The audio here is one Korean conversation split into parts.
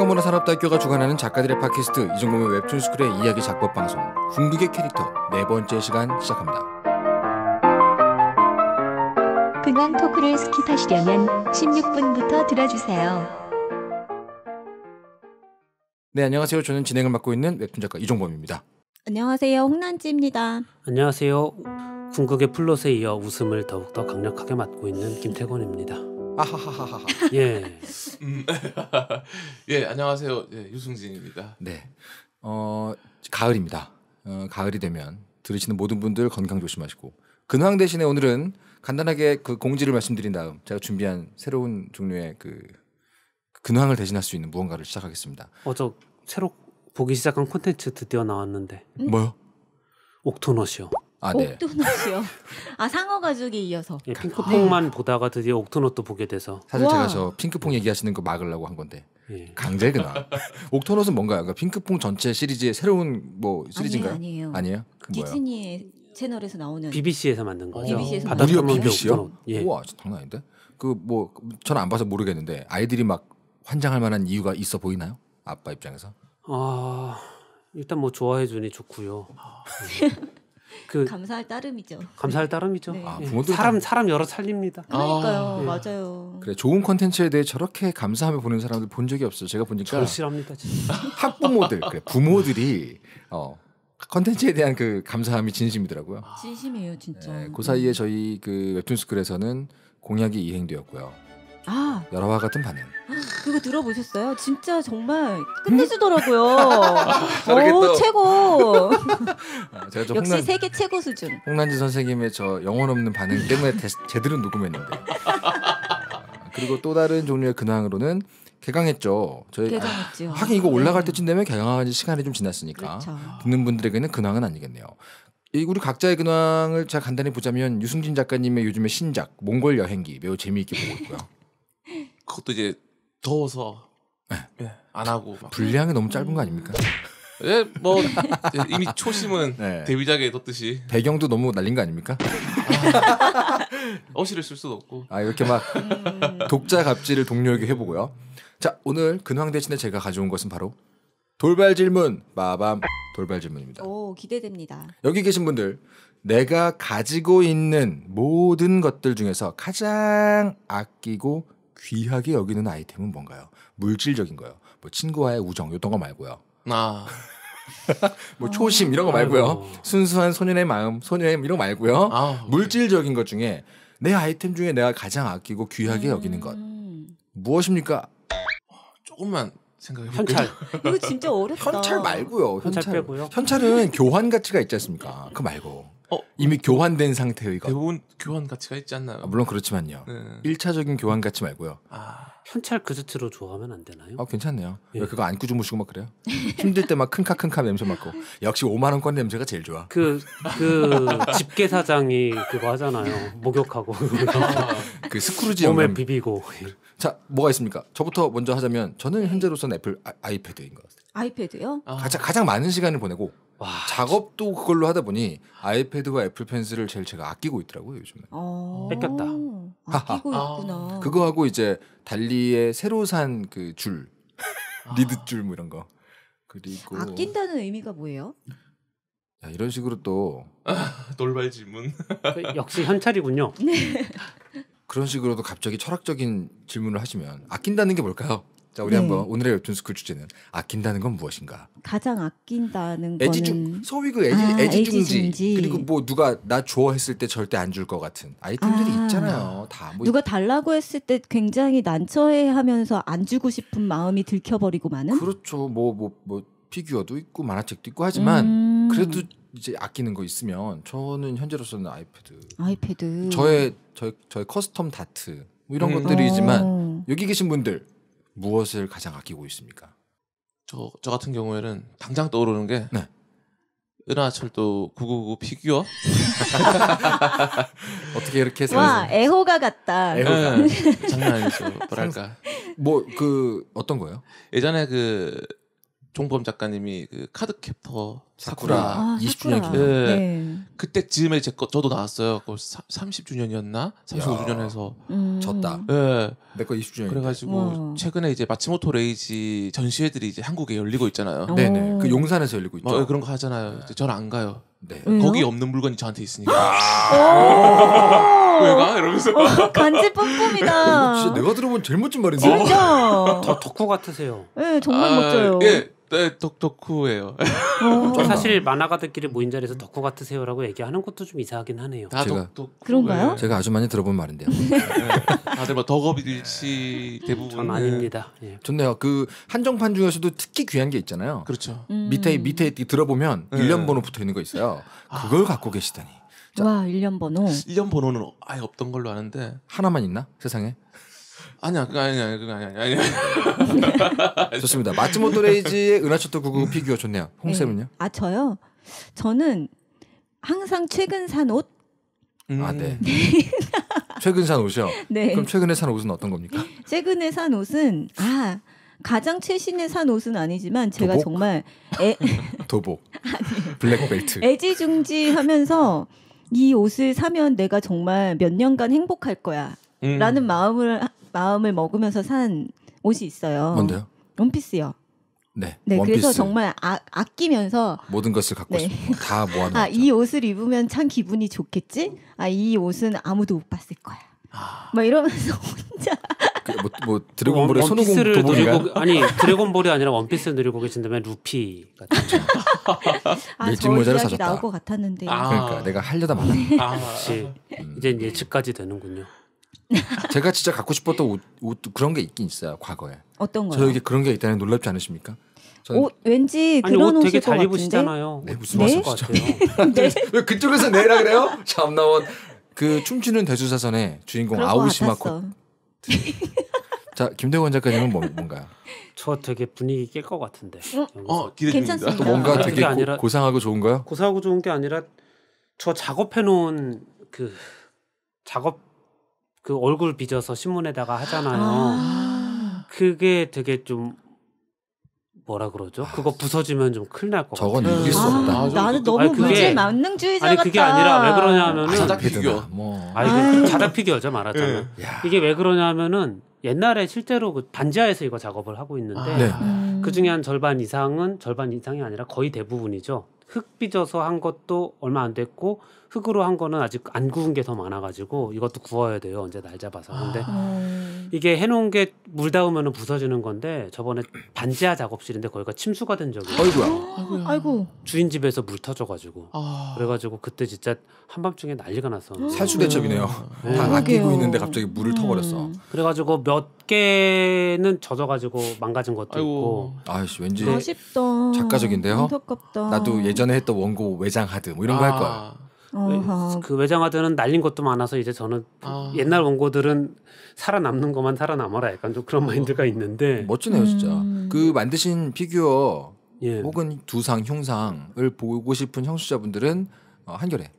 한국문화산업대학교가 주관하는 작가들의 팟캐스트 이종범의 웹툰스쿨의 이야기 작법 방송 궁극의 캐릭터 네 번째 시간 시작합니다. 그냥 토크를 스킵하시려면 16분부터 들어주세요. 네 안녕하세요. 저는 진행을 맡고 있는 웹툰 작가 이종범입니다. 안녕하세요. 홍난지입니다. 안녕하세요. 궁극의 플롯에 이어 웃음을 더욱더 강력하게 맡고 있는 김태곤입니다. 아하하하하. 예. 음. 예, 안녕하세요. 예, 유승진입니다. 네. 어, 가을입니다. 어, 가을이 되면 들으시는 모든 분들 건강 조심하시고 근황 대신에 오늘은 간단하게 그 공지를 말씀드린 다음 제가 준비한 새로운 종류의 그 근황을 대신할 수 있는 무언가를 시작하겠습니다. 어 저 새로 보기 시작한 콘텐츠 드디어 나왔는데. 음? 뭐요? 옥토넛이요. 아, 네. 옥두넛이요. 아 상어 가죽에 이어서. 예, 핑크퐁만 네. 보다가 드디어 옥토넛도 보게 돼서. 사실 우와. 제가 저 핑크퐁 얘기하시는 거 막으려고 한 건데 예. 강제구나. 옥토넛은 뭔가요? 그러니까 핑크퐁 전체 시리즈의 새로운 뭐 시리즈인가요? 아니에요. 아니에요. 아니에요? 그 디즈니 채널에서 나오는. BBC에서 만든 거죠. BBC에서 네, 아, 만든 BBC요? 예. 우와, 장난 아닌데. 그뭐 저는 안 봐서 모르겠는데 아이들이 막 환장할 만한 이유가 있어 보이나요? 아빠 입장에서? 아 일단 뭐 좋아해 주니 좋고요. 그 감사할 따름이죠. 감사할 네. 따름이죠. 네. 아, 예. 부모들 사람 사람 여러 살립니다. 그러니까요, 아, 네. 맞아요. 그래 좋은 컨텐츠에 대해 저렇게 감사하며 보는 사람들 본 적이 없어요. 제가 보니까 절실합니다. 진짜. 학부모들, 그래, 부모들이 어. 컨텐츠에 대한 그 감사함이 진심이더라고요. 진심이에요, 진짜. 네, 그 사이에 저희 그 웹툰 스쿨에서는 공약이 이행되었고요. 아. 열화와 같은 반응. 그거 들어보셨어요? 진짜 정말 끝내주더라고요. 오, 최고. 아, 제가 저 역시 홍난, 세계 최고 수준. 홍난지 선생님의 저 영혼 없는 반응 때문에 대- 제대로 녹음했는데. 아, 그리고 또 다른 종류의 근황으로는 개강했죠. 저희 아, 대했죠 하긴 이거 네. 올라갈 때쯤 되면 개강한 시간이 좀 지났으니까 그렇죠. 듣는 분들에게는 근황은 아니겠네요. 이 우리 각자의 근황을 제가 간단히 보자면 유승진 작가님의 요즘의 신작 몽골 여행기 매우 재미있게 보고 있고요. 그것도 이제 더워서 네. 네 안 하고 막. 분량이 너무 짧은 거 아닙니까? 음. 예, 뭐 이미 초심은 네. 데뷔작에 뒀듯이 배경도 너무 날린 거 아닙니까? 아. 어시를 쓸 수도 없고. 아 이렇게 막 독자 갑질을 동료에게 해보고요. 자 오늘 근황 대신에 제가 가져온 것은 바로 돌발 질문 마밤 돌발 질문입니다. 오 기대됩니다. 여기 계신 분들 내가 가지고 있는 모든 것들 중에서 가장 아끼고 귀하게 여기는 아이템은 뭔가요? 물질적인 거요. 뭐 친구와의 우정 이런 거 말고요. 아. 뭐 초심 이런 거 말고요. 아이고. 순수한 소년의 마음, 소녀의 이런 거 말고요. 아, 물질적인 것 중에 내 아이템 중에 내가 가장 아끼고 귀하게 음. 여기는 것 무엇입니까? 조금만 생각해 볼게요. 현찰. 이거 진짜 어렵다. 현찰 말고요. 현찰, 현찰 현찰은 교환 가치가 있지 않습니까? 그 말고. 어, 이미 교환된 상태의 것. 대부분 교환 가치가 있지 않나요? 아, 물론 그렇지만요. 네. 1차적인 교환 가치 말고요. 아. 현찰 그저트로 좋아하면 안 되나요? 아, 괜찮네요. 예. 그거 안고 주무시고 막 그래요? 힘들 때 막 큰카큰카 냄새 맡고. 역시 5만 원권 냄새가 제일 좋아. 그, 그 집게 사장이 그거 하잖아요. 목욕하고. 그 스크루지 몸에 비비고. 자, 뭐가 있습니까? 저부터 먼저 하자면 저는 현재로서는 애플 아, 이패드인것 같아요. 아이패드요? 아. 가장, 가장 많은 시간을 보내고 와, 작업도 그걸로 하다 보니 아이패드와 애플 펜슬을 제일 제가 아끼고 있더라고요 요즘에. 어... 뺏겼다. 아끼고 아. 있구나. 그거 하고 이제 달리의 새로 산 그 줄, 아. 리드 줄뭐 이런 거. 그리고 아낀다는 의미가 뭐예요? 야, 이런 식으로 또 돌발 질문. 그 역시 현찰이군요. 네. 그런 식으로도 갑자기 철학적인 질문을 하시면 아낀다는 게 뭘까요? 자 우리 네. 한번 오늘의 웹툰스쿨 주제는 아낀다는 건 무엇인가? 가장 아낀다는 애지 중 소위 그 애지, 아, 애지중지 그리고 뭐 누가 나좋아 했을 때 절대 안 줄 것 같은 아이템들이 아, 있잖아요. 다뭐 누가 달라고 했을 때 굉장히 난처해하면서 안 주고 싶은 마음이 들켜버리고 많은 그렇죠. 뭐 뭐, 뭐 피규어도 있고 만화책도 있고 하지만 음. 그래도 이제 아끼는 거 있으면 저는 현재로서는 아이패드 아이패드 저의 저의, 저의 커스텀 다트 뭐 이런 음. 것들이지만 어. 여기 계신 분들 무엇을 가장 아끼고 있습니까? 저, 저 같은 경우에는 당장 떠오르는 게 네. 은하철도 999 피규어 어떻게 이렇게 와 생각해? 애호가 같다. 네, 장난 아니죠. 뭐랄까. 뭐 그 어떤 거예요? 예전에 그 종범 작가님이 그 카드 캡터 사쿠라, 사쿠라. 20주년 아, 기념. 네. 네. 그때 즈음에 제거 저도 나왔어요. 그 30주년이었나? 35주년에서 음. 졌다. 네. 예. 내 거 20주년. 그래가지고 와. 최근에 이제 마치모토 레이지 전시회들이 이제 한국에 열리고 있잖아요. 네네. 그 용산에서 열리고 있죠. 뭐, 그런 거 하잖아요. 네. 저는 안 가요. 네. 왜요? 거기 없는 물건이 저한테 있으니까. 아. 왜 가? 이러면서. 어, 간지 뿜뿜이다. 진짜 내가 들어본 제일 멋진 말인데. 진짜. 더 토크 같으세요. 네, 정말 아, 멋져요. 예. 네, 덕, 덕후예요. 어. 사실 만화가들끼리 모인 자리에서 덕후 같으세요라고 얘기하는 것도 좀 이상하긴 하네요. 다 제가 덕, 덕후. 그런가요? 네. 제가 아주 많이 들어본 말인데요. 네. 다들 뭐덕업 일치 대부분. 전 아닙니다. 네. 예. 좋네요. 그 한정판 중에서도 특히 귀한 게 있잖아요. 그렇죠. 음. 밑에 밑에 들어보면 네. 일련 번호 붙어 있는 거 있어요. 아. 그걸 아. 갖고 계시다니. 자, 와, 일련 번호. 일련 번호는 아예 없던 걸로 아는데 하나만 있나? 세상에? 아니야, 그거 아니야, 그거 아니야, 아니야. 좋습니다. 마츠모토 레이지의 은하철도 9 9 피규어 좋네요. 홍쌤은요? 네. 아 저요? 저는 항상 최근 산 옷. 음. 아 네. 음. 네. 최근 산 옷이요. 네. 그럼 최근에 산 옷은 어떤 겁니까? 최근에 산 옷은 아 가장 최신에 산 옷은 아니지만 제가 도복? 정말 에... 도복 아, 네. 블랙벨트 애지중지하면서 이 옷을 사면 내가 정말 몇 년간 행복할 거야라는 음. 마음을 마음을 먹으면서 산 옷이 있어요. 뭔데요? 원피스요. 네. 네 그래서 정말 아, 아끼면서 모든 것을 갖고 네. 다 모아놓고. 아, 이 옷을 입으면 참 기분이 좋겠지? 아, 이 옷은 아무도 못 봤을 거야. 아. 막 이러면서 혼자 그, 뭐, 뭐 드래곤볼의 손오공 도보기가 아니 드래곤볼이 아니라 원피스 누리고 계신다면 루피 같은 아, 저 모자를 사셨다. 나올 것 같았는데. 아, 그러니까 내가 하려다 말았네. 아, 음. 이제 예측까지 되는군요. 제가 진짜 갖고 싶었던 옷, 옷 그런 게 있긴 있어요. 과거에. 어떤 거요? 저에게 그런 게 있다는 놀랍지 않으십니까? 옷 왠지 아니, 옷 되게 잘 입으시잖아요. 네, 무슨 말씀이시죠? 네? 왜 그쪽에서 내라 그래요? 참나원 그 춤추는 대주사선의 주인공 아오시마코. 자 김대원 작가님은 뭐, 뭔가요? 저 되게 분위기 깰것 같은데. 어 기대 중입니다. 또 뭔가 되게 아니라, 고, 고상하고 좋은가요? 고상하고 좋은 게 아니라 저 작업해 놓은 그 작업 그 얼굴 빚어서 신문에다가 하잖아요. 아~ 그게 되게 좀 뭐라 그러죠? 그거 부서지면 좀 큰일 날 것 같아요. 저건 이길 수 아, 없다. 아, 나는 너무 아니, 만능주의자 같다. 아니 그게 아니라 왜 그러냐면은 아, 자작 피규어. 뭐. 아니 그 자작 피규어죠 말하자면. 예. 이게 왜 그러냐면은 옛날에 실제로 그 반지하에서 이거 작업을 하고 있는데 아, 네. 음. 그 중에 한 절반 이상은 절반 이상이 아니라 거의 대부분이죠. 흙 빚어서 한 것도 얼마 안 됐고 흙으로 한 거는 아직 안 구운 게 더 많아가지고 이것도 구워야 돼요. 언제 날 잡아서. 근데 아. 이게 해놓은 게 물 닿으면 부서지는 건데 저번에 반지하 작업실인데 거기가 침수가 된 적이 아이고야. 아이고. 주인 집에서 물 터져가지고 아. 그래가지고 그때 진짜 한밤중에 난리가 났어. 살수 대첩이네요. 네. 음. 다 아끼고 있는데 갑자기 물을 음. 터버렸어. 그래가지고 몇 개는 젖어가지고 망가진 것도 아이고. 있고. 아이씨 왠지 아쉽다. 작가적인데요. 안타깝다. 나도 예전에 했던 원고 외장하드 뭐 이런 아. 거할 거야. 그, 그 외장하드는 날린 것도 많아서 이제 저는 아. 옛날 원고들은 살아남는 것만 살아남아라 약간 좀 그런 어. 마인드가 있는데 멋지네요 진짜 음. 그 만드신 피규어 예. 혹은 두상 흉상을 보고 싶은 형수자분들은 어, 한결에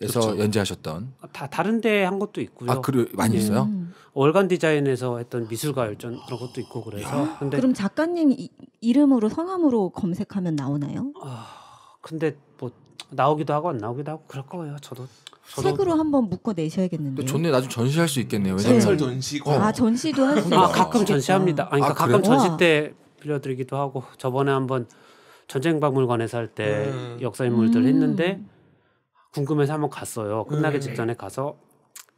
에서 그렇죠. 연재하셨던 아, 다 다른데 한 것도 있고요. 아, 그래 많이 예. 있어요. 음. 월간 디자인에서 했던 미술가 열전 그런 것도 있고 그래서. 근데 그럼 작가님 이, 이름으로 성함으로 검색하면 나오나요? 아, 근데 뭐 나오기도 하고 안 나오기도 하고 그럴 거예요. 저도 저도- 책으로 한번 묶어 내셔야겠는데. 또 좋네 나중 전시할 수 있겠네요. 전설 전시고 아 전시도 할 수. 아 가끔 전시합니다. 아니, 그러니까 아, 가끔 전시 때 빌려드리기도 하고 저번에 한번 전쟁박물관에서 할때 음. 역사인물들 음. 했는데 궁금해서 한번 갔어요. 끝나기 음. 직전에 가서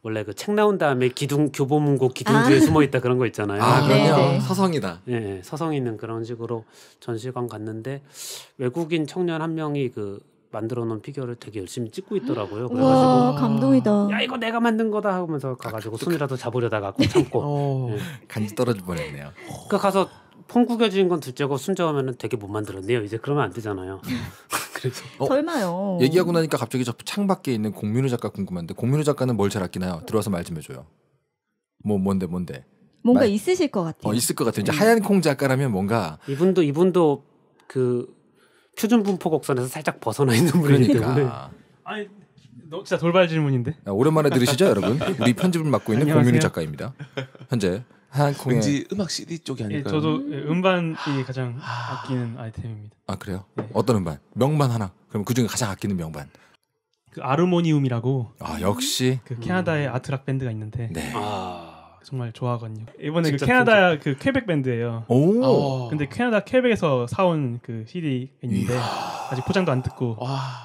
원래 그 책 나온 다음에 기둥 교보문고 기둥뒤에 아. 숨어 있다 그런 거 있잖아요. 아, 아 그럼요. 네. 네. 서성이다. 예, 예, 서성 있는 그런 식으로 전시관 갔는데 외국인 청년 한 명이 그 만들어 놓은 피규어를 되게 열심히 찍고 있더라고요. 그래가 와, 감동이다. 야 이거 내가 만든 거다 하면서 아, 가가지고 그, 손이라도 그, 잡으려다가 꼭 참고 어, 네. 간지 떨어질 뻔했네요. 그 가서 폰 구겨진 건 둘째고 순정하면은 되게 못 만들었네요. 이제 그러면 안 되잖아요. 음. 그래서 어, 설마요. 얘기하고 나니까 갑자기 저 창밖에 있는 공민우 작가 궁금한데 공민우 작가는 뭘 잘 아끼나요? 들어와서 말 좀 해줘요. 뭐 뭔데 뭔데. 뭔가 말... 있으실 것 같아요. 어, 있을 것 같아요. 이제 네. 하얀 콩 작가라면 뭔가 이분도 이분도 그 표준 분포 곡선에서 살짝 벗어나 있는 분이기 그러니까. 아니 너 진짜 돌발 질문인데 아, 오랜만에 들으시죠 여러분 우리 편집을 맡고 있는 공윤희 작가입니다 현재 한국의 왠지 음악 CD 쪽이 아닐까요? 예, 저도 예, 음반이 아. 가장 아끼는 아이템입니다. 아 그래요? 네. 어떤 음반? 명반 하나. 그럼 그 중에 가장 아끼는 명반. 그 아르모니움이라고 아 역시 그 캐나다의 아트락 밴드가 있는데 네. 아 정말 좋아하거든요. 이번에 그 캐나다 그 퀘벡 밴드예요. 오. 어. 근데 캐나다 퀘벡에서 사온 그 CD 있는데 아직 포장도 안 듣고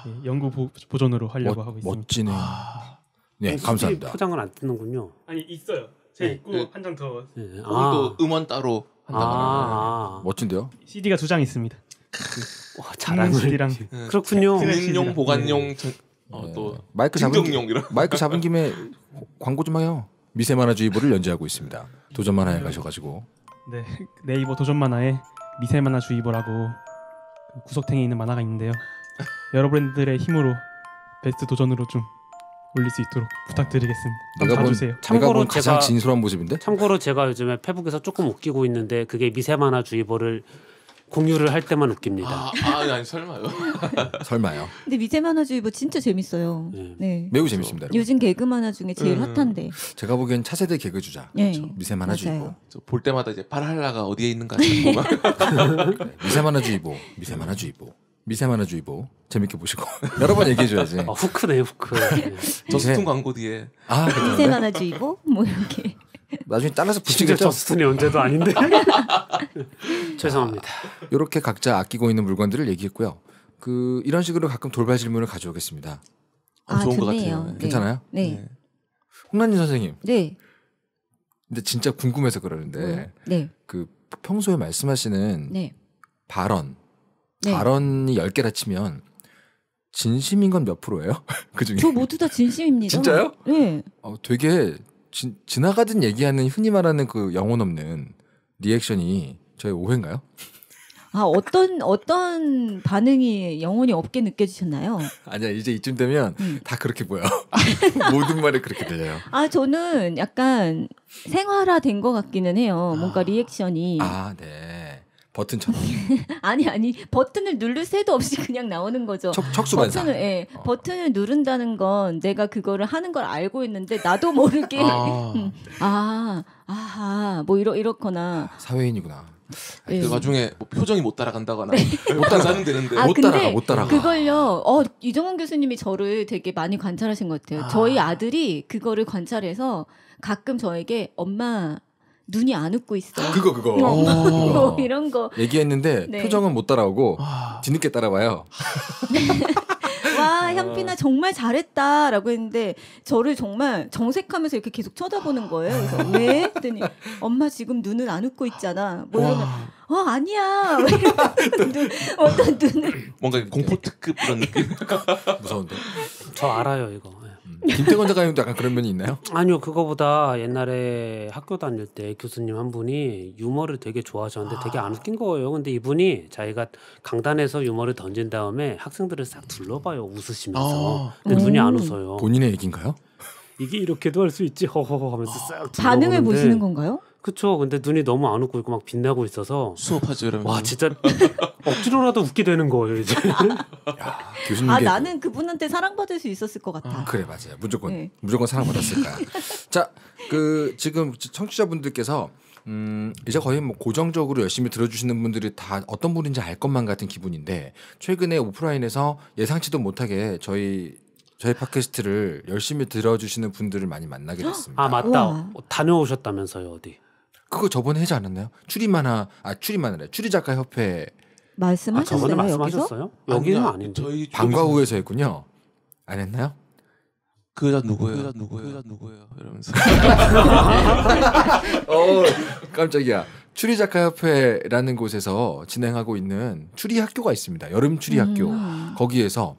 예, 연구 보, 보존으로 하려고 멋, 하고 있습니다. 멋지네. 아. 네, 감사합니다. 포장을 안 뜨는군요. 아니 있어요. 제 네. 있고 네. 한장 더. 네. 아. 또 음원 따로 한다 아. 아. 멋진데요? CD가 두 장 있습니다. 와, 자랑 CD랑 네. 그 그렇군요. 기능용 그 네. 보관용 어, 네. 어, 또 마이크 잡은 기, 마이크 잡은 김에 광고 좀 해요. 미세만화주의보를 연재하고 있습니다. 도전만화에 가셔가지고 네 네이버 도전 만화에 미세만화주의보라고 그 구석탱이 있는 만화가 있는데요. 여러분들의 힘으로 베스트 도전으로 좀 올릴 수 있도록 부탁드리겠습니다. 내가 봐주세요. 참고로 내가 가장 제가 진솔한 모습인데? 참고로 제가 요즘에 페북에서 조금 웃기고 있는데 그게 미세만화주의보를 공유를 할 때만 웃깁니다. 아, 아 아니 설마요. 설마요. 근데 미제 만화주의보 진짜 재밌어요. 네. 네. 매우 재밌습니다. 여러분. 요즘 개그 만화 중에 제일 음. 핫한데. 제가 보기엔 차세대 개그 주자. 네. 그렇죠. 미세 만화주의보. 볼 때마다 이제 파랄라가 어디에 있는가 네, 미세 만화주의보. 미세 만화주의보. 미세만화주의보 재밌게 보시고 여러 번 얘기해줘야지. 아, 후크네 후크. 저스툰 광고 뒤에. 아, 그렇죠. 미세만화주의보 뭐 이렇게. 나중에 따라서 붙이겠죠. 저스틴이 언제도 아닌데. 죄송합니다. 이렇게 각자 아끼고 있는 물건들을 얘기했고요. 그 이런 식으로 가끔 돌발 질문을 가져오겠습니다. 아, 어, 좋은 좋네요. 것 같아요. 네. 괜찮아요? 네. 네. 홍란님 선생님. 네. 근데 진짜 궁금해서 그러는데. 음, 네. 그 평소에 말씀하시는 네. 발언. 네. 발언이 10개라 치면 진심인 건 몇 프로예요? 그 중에. 저 모두 다 진심입니다. 진짜요? 네. 어, 되게 지, 지나가듯 얘기하는 흔히 말하는 그 영혼 없는 리액션이 저의 오해인가요? 아 어떤 어떤 반응이 영혼이 없게 느껴지셨나요? 아니야 이제 이쯤 되면 음. 다 그렇게 보여 모든 말이 그렇게 들려요. 아 저는 약간 생활화된 것 같기는 해요. 뭔가 아. 리액션이 아 네. 버튼처럼. 아니 아니 버튼을 누를 새도 없이 그냥 나오는 거죠. 척, 척수반사. 버튼을 예, 어. 버튼을 누른다는 건 내가 그거를 하는 걸 알고 있는데 나도 모르게 아, 아 아하뭐 이러 이렇거나 사회인이구나. 네. 그 와중에 뭐 표정이 못 따라간다거나 네. 못 따라가면 되는데 아, 못 따라가 못 따라가 그걸요 어 이정원 교수님이 저를 되게 많이 관찰하신 것 같아요 아. 저희 아들이 그거를 관찰해서 가끔 저에게 엄마 눈이 안 웃고 있어. 아, 그거 그거. 뭐, 어. 뭐, 뭐 이런 거. 얘기했는데 네. 표정은 못 따라오고 아. 뒤늦게 따라와요. 와 아. 현빈아 정말 잘했다라고 했는데 저를 정말 정색하면서 이렇게 계속 쳐다보는 거예요. 그래서 왜? 네? 했더니 엄마 지금 눈은 안 웃고 있잖아. 뭐이면어 아니야. 눈, 어떤 눈을 뭔가 공포 특급 그런 느낌. 무서운데. 저 알아요 이거. 김태건 작가님도 약간 그런 면이 있나요? 아니요, 그거보다 옛날에 학교 다닐 때 교수님 한 분이 유머를 되게 좋아하셨는데 아. 되게 안 웃긴 거예요. 근데 이분이 자기가 강단에서 유머를 던진 다음에 학생들을 싹 둘러봐요, 웃으시면서. 아. 근데 눈이 안 웃어요. 본인의 얘기인가요? 이게 이렇게도 할 수 있지 허허허 하면서 싹 반응을 보시는 건가요? 그쵸. 근데 눈이 너무 안 웃고 있고 막 빛나고 있어서 수업하죠 이러면. 와 진짜 억지로라도 웃게 되는 거예요 이제. 야, 교수님. 아 나는 그분한테 사랑받을 수 있었을 것 같아. 아, 그래 맞아요. 무조건 네. 무조건 사랑받았을 거야. 자그 지금 청취자분들께서 음, 이제 거의 뭐 고정적으로 열심히 들어주시는 분들이 다 어떤 분인지 알 것만 같은 기분인데 최근에 오프라인에서 예상치도 못하게 저희 저희 팟캐스트를 열심히 들어주시는 분들을 많이 만나게 됐습니다. 아 맞다. 우와. 어, 다녀오셨다면서요 어디? 그거 저번에 하지 않았나요? 추리만화 아 추리만화래 추리작가 협회 말씀하셨어요? 아, 말씀하셨어요? 여기는 아닌 저희 방과후에서 했군요. 안 했나요? 그 여자 누구예요? 그 여자 누구예요? 그 여자 누구예요? 이러면서 어 깜짝이야. 추리작가협회라는 곳에서 진행하고 있는 추리학교가 있습니다. 여름 추리학교 음. 거기에서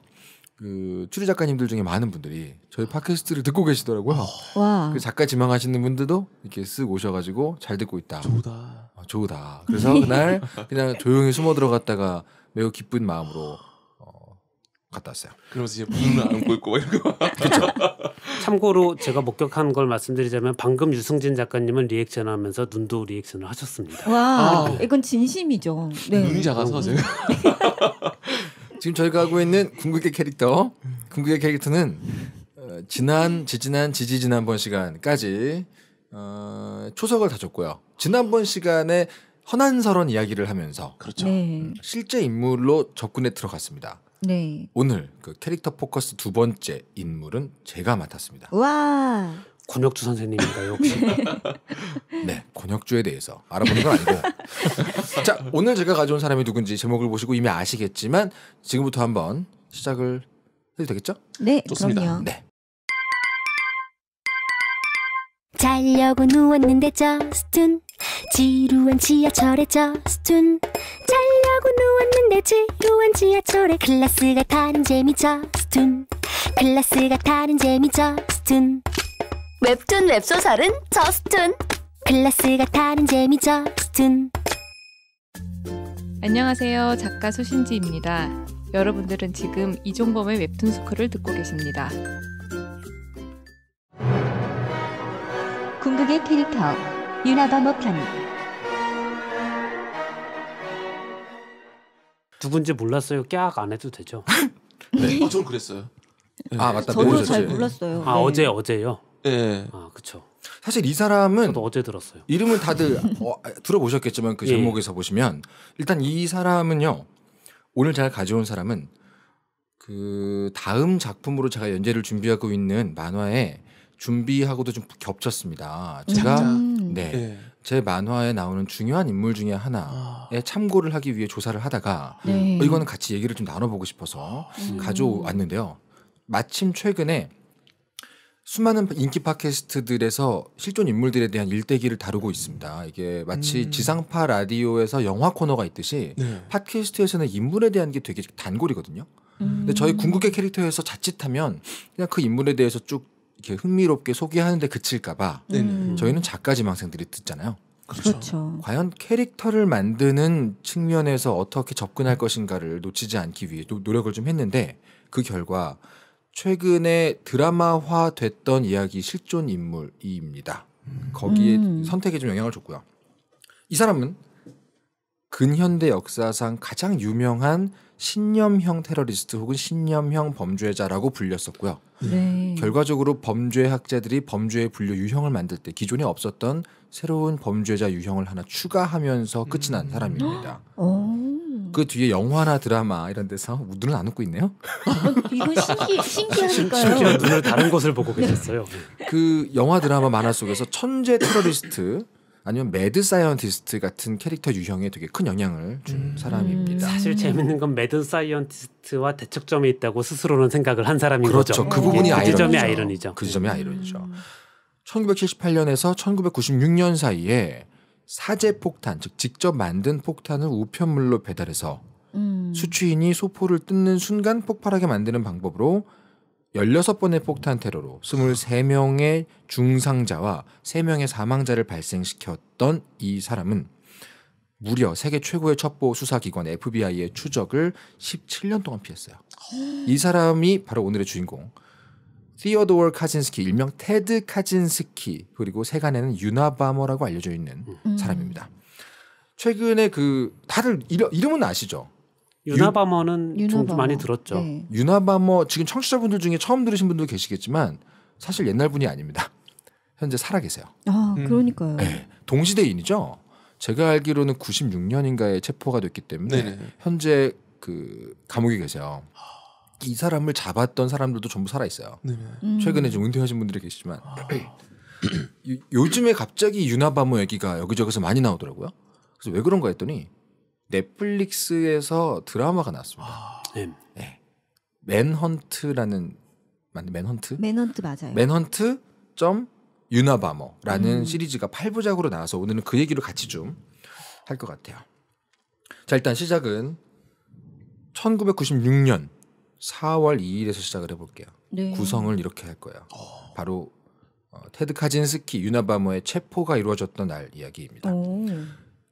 그 추리 작가님들 중에 많은 분들이 저희 팟캐스트를 듣고 계시더라고요. 와. 그 작가 지망하시는 분들도 이렇게 쓱 오셔가지고 잘 듣고 있다. 좋다. 어, 좋다. 그래서 그날 그냥 조용히 숨어 들어갔다가 매우 기쁜 마음으로 어, 갔다 왔어요. 그러면서 이제 문을 안고 있고 이러고. 그렇죠. 참고로 제가 목격한 걸 말씀드리자면 방금 유승진 작가님은 리액션하면서 눈도 리액션을 하셨습니다. 와, 아. 이건 진심이죠. 네. 눈이 작아서 제가. 지금 저희가 하고 있는 궁극의 캐릭터, 궁극의 캐릭터는 어, 지난, 지지난, 지지지난번 시간까지 어, 초석을 다졌고요. 지난번 시간에 헌한설원 이야기를 하면서 그렇죠. 네. 음, 실제 인물로 접근에 들어갔습니다. 네. 오늘 그 캐릭터 포커스 두 번째 인물은 제가 맡았습니다. 와. 권혁주 선생님인가요 혹시? 네, 권혁주에 대해서 알아보는 건 아니고요. 자, 오늘 제가 가져온 사람이 누군지 제목을 보시고 이미 아시겠지만 지금부터 한번 시작을 해도 되겠죠? 네, 좋습니다. 그럼요. 네. 자려고 누웠는데 저스툰 지루한 지하철에 저스툰 자려고 누웠는데 지루한 지하철에 클래스가 다른 재미 저스툰 클래스가 다른 재미 저스툰 웹툰 웹소설은 저스툰 클래스가 다른 재미 저스툰 안녕하세요. 작가 소신지입니다. 여러분들은 지금 이종범의 웹툰 스쿨을 듣고 계십니다. 궁극의 캐릭터 유나바 머판 누군지 몰랐어요. 깍안 해도 되죠. 네, 아, 어, 저 그랬어요. 아 맞다. 저도 잘 몰랐어요. 아 네. 어제 어제요. 네. 아 그쵸. 사실 이 사람은 저도 어제 들었어요. 이름을 다들 어, 들어보셨겠지만 그 예. 제목에서 예. 보시면 일단 이 사람은요 오늘 제가 가져온 사람은 그 다음 작품으로 제가 연재를 준비하고 있는 만화에 준비하고도 좀 겹쳤습니다. 제가 음. 네. 네. 제 만화에 나오는 중요한 인물 중에 하나에 아. 참고를 하기 위해 조사를 하다가 네. 어, 이거는 같이 얘기를 좀 나눠보고 싶어서 음. 가져왔는데요. 마침 최근에 수많은 인기 팟캐스트들에서 실존 인물들에 대한 일대기를 다루고 있습니다. 이게 마치 음. 지상파 라디오에서 영화 코너가 있듯이 네. 팟캐스트에서는 인물에 대한 게 되게 단골이거든요. 음. 근데 저희 음. 궁극의 캐릭터에서 자칫하면 그냥 그 인물에 대해서 쭉 이렇게 흥미롭게 소개하는데 그칠까봐 네. 음. 저희는 작가 지망생들이 듣잖아요. 그렇죠. 그렇죠. 과연 캐릭터를 만드는 측면에서 어떻게 접근할 것인가를 놓치지 않기 위해 노력을 좀 했는데 그 결과 최근에 드라마화 됐던 이야기 실존 인물입니다. 음. 거기에 음. 선택에 좀 영향을 줬고요. 이 사람은 근현대 역사상 가장 유명한 신념형 테러리스트 혹은 신념형 범죄자라고 불렸었고요. 네. 결과적으로 범죄학자들이 범죄의 분류 유형을 만들 때 기존에 없었던 새로운 범죄자 유형을 하나 추가하면서 끝이 난 음. 사람입니다. 어. 그 뒤에 영화나 드라마 이런 데서 눈을 안 웃고 있네요. 어, 이건 신기 신기하니까요. 심지어 눈을 다른 곳을 보고 계셨어요. 네. 그 영화 드라마 만화 속에서 천재 테러리스트 아니면 매드 사이언티스트 같은 캐릭터 유형에 되게 큰 영향을 준 음. 사람입니다. 사실 재밌는 건 매드 사이언티스트와 대척점이 있다고 스스로는 생각을 한 사람인 그렇죠. 거죠. 그렇죠. 그 부분이 그 아이러니죠. 그 지점이 아이러니죠. 그 지점이 아이러니죠. 음. 1978년에서 1996년 사이에 사제 폭탄, 즉 직접 만든 폭탄을 우편물로 배달해서 음. 수취인이 소포를 뜯는 순간 폭발하게 만드는 방법으로 16번의 폭탄 테러로 23명의 중상자와 3명의 사망자를 발생시켰던 이 사람은 무려 세계 최고의 첩보 수사기관 FBI의 추적을 17년 동안 피했어요. 이 사람이 바로 오늘의 주인공 피어도어 카진스키 일명 테드 카진스키 그리고 세간에는 유나바머라고 알려져 있는 음. 음. 사람입니다. 최근에 그 다들 이름, 이름은 아시죠? 유나바머는 유, 나바머 많이 들었죠. 네. 유나바머 지금 청취자분들 중에 처음 들으신 분도 계시겠지만 사실 옛날 분이 아닙니다. 현재 살아계세요. 아 음. 그러니까요. 음. 네, 동시대인이죠. 제가 알기로는 96년인가에 체포가 됐기 때문에 네네. 네, 네. 현재 그 감옥에 계세요. 아. 이 사람을 잡았던 사람들도 전부 살아 있어요. 네. 음. 최근에 좀 은퇴하신 분들이 계시지만 아. 요즘에 갑자기 유나바모 얘기가 여기저기서 많이 나오더라고요. 그래서 왜 그런가 했더니 넷플릭스에서 드라마가 나왔습니다. 아. 네. 네. 맨헌트라는 맞네 맨헌트? 맨헌트 맞아요. 맨헌트 점유나바모라는 음. 시리즈가 8부작으로 나와서 오늘은 그 얘기를 같이 좀 할 것 같아요. 자 일단 시작은 1996년 4월 2일에서 시작을 해볼게요. 네. 구성을 이렇게 할 거예요. 오. 어. 바로 어, 테드 카진스키 유나바모의 체포가 이루어졌던 날 이야기입니다. 오.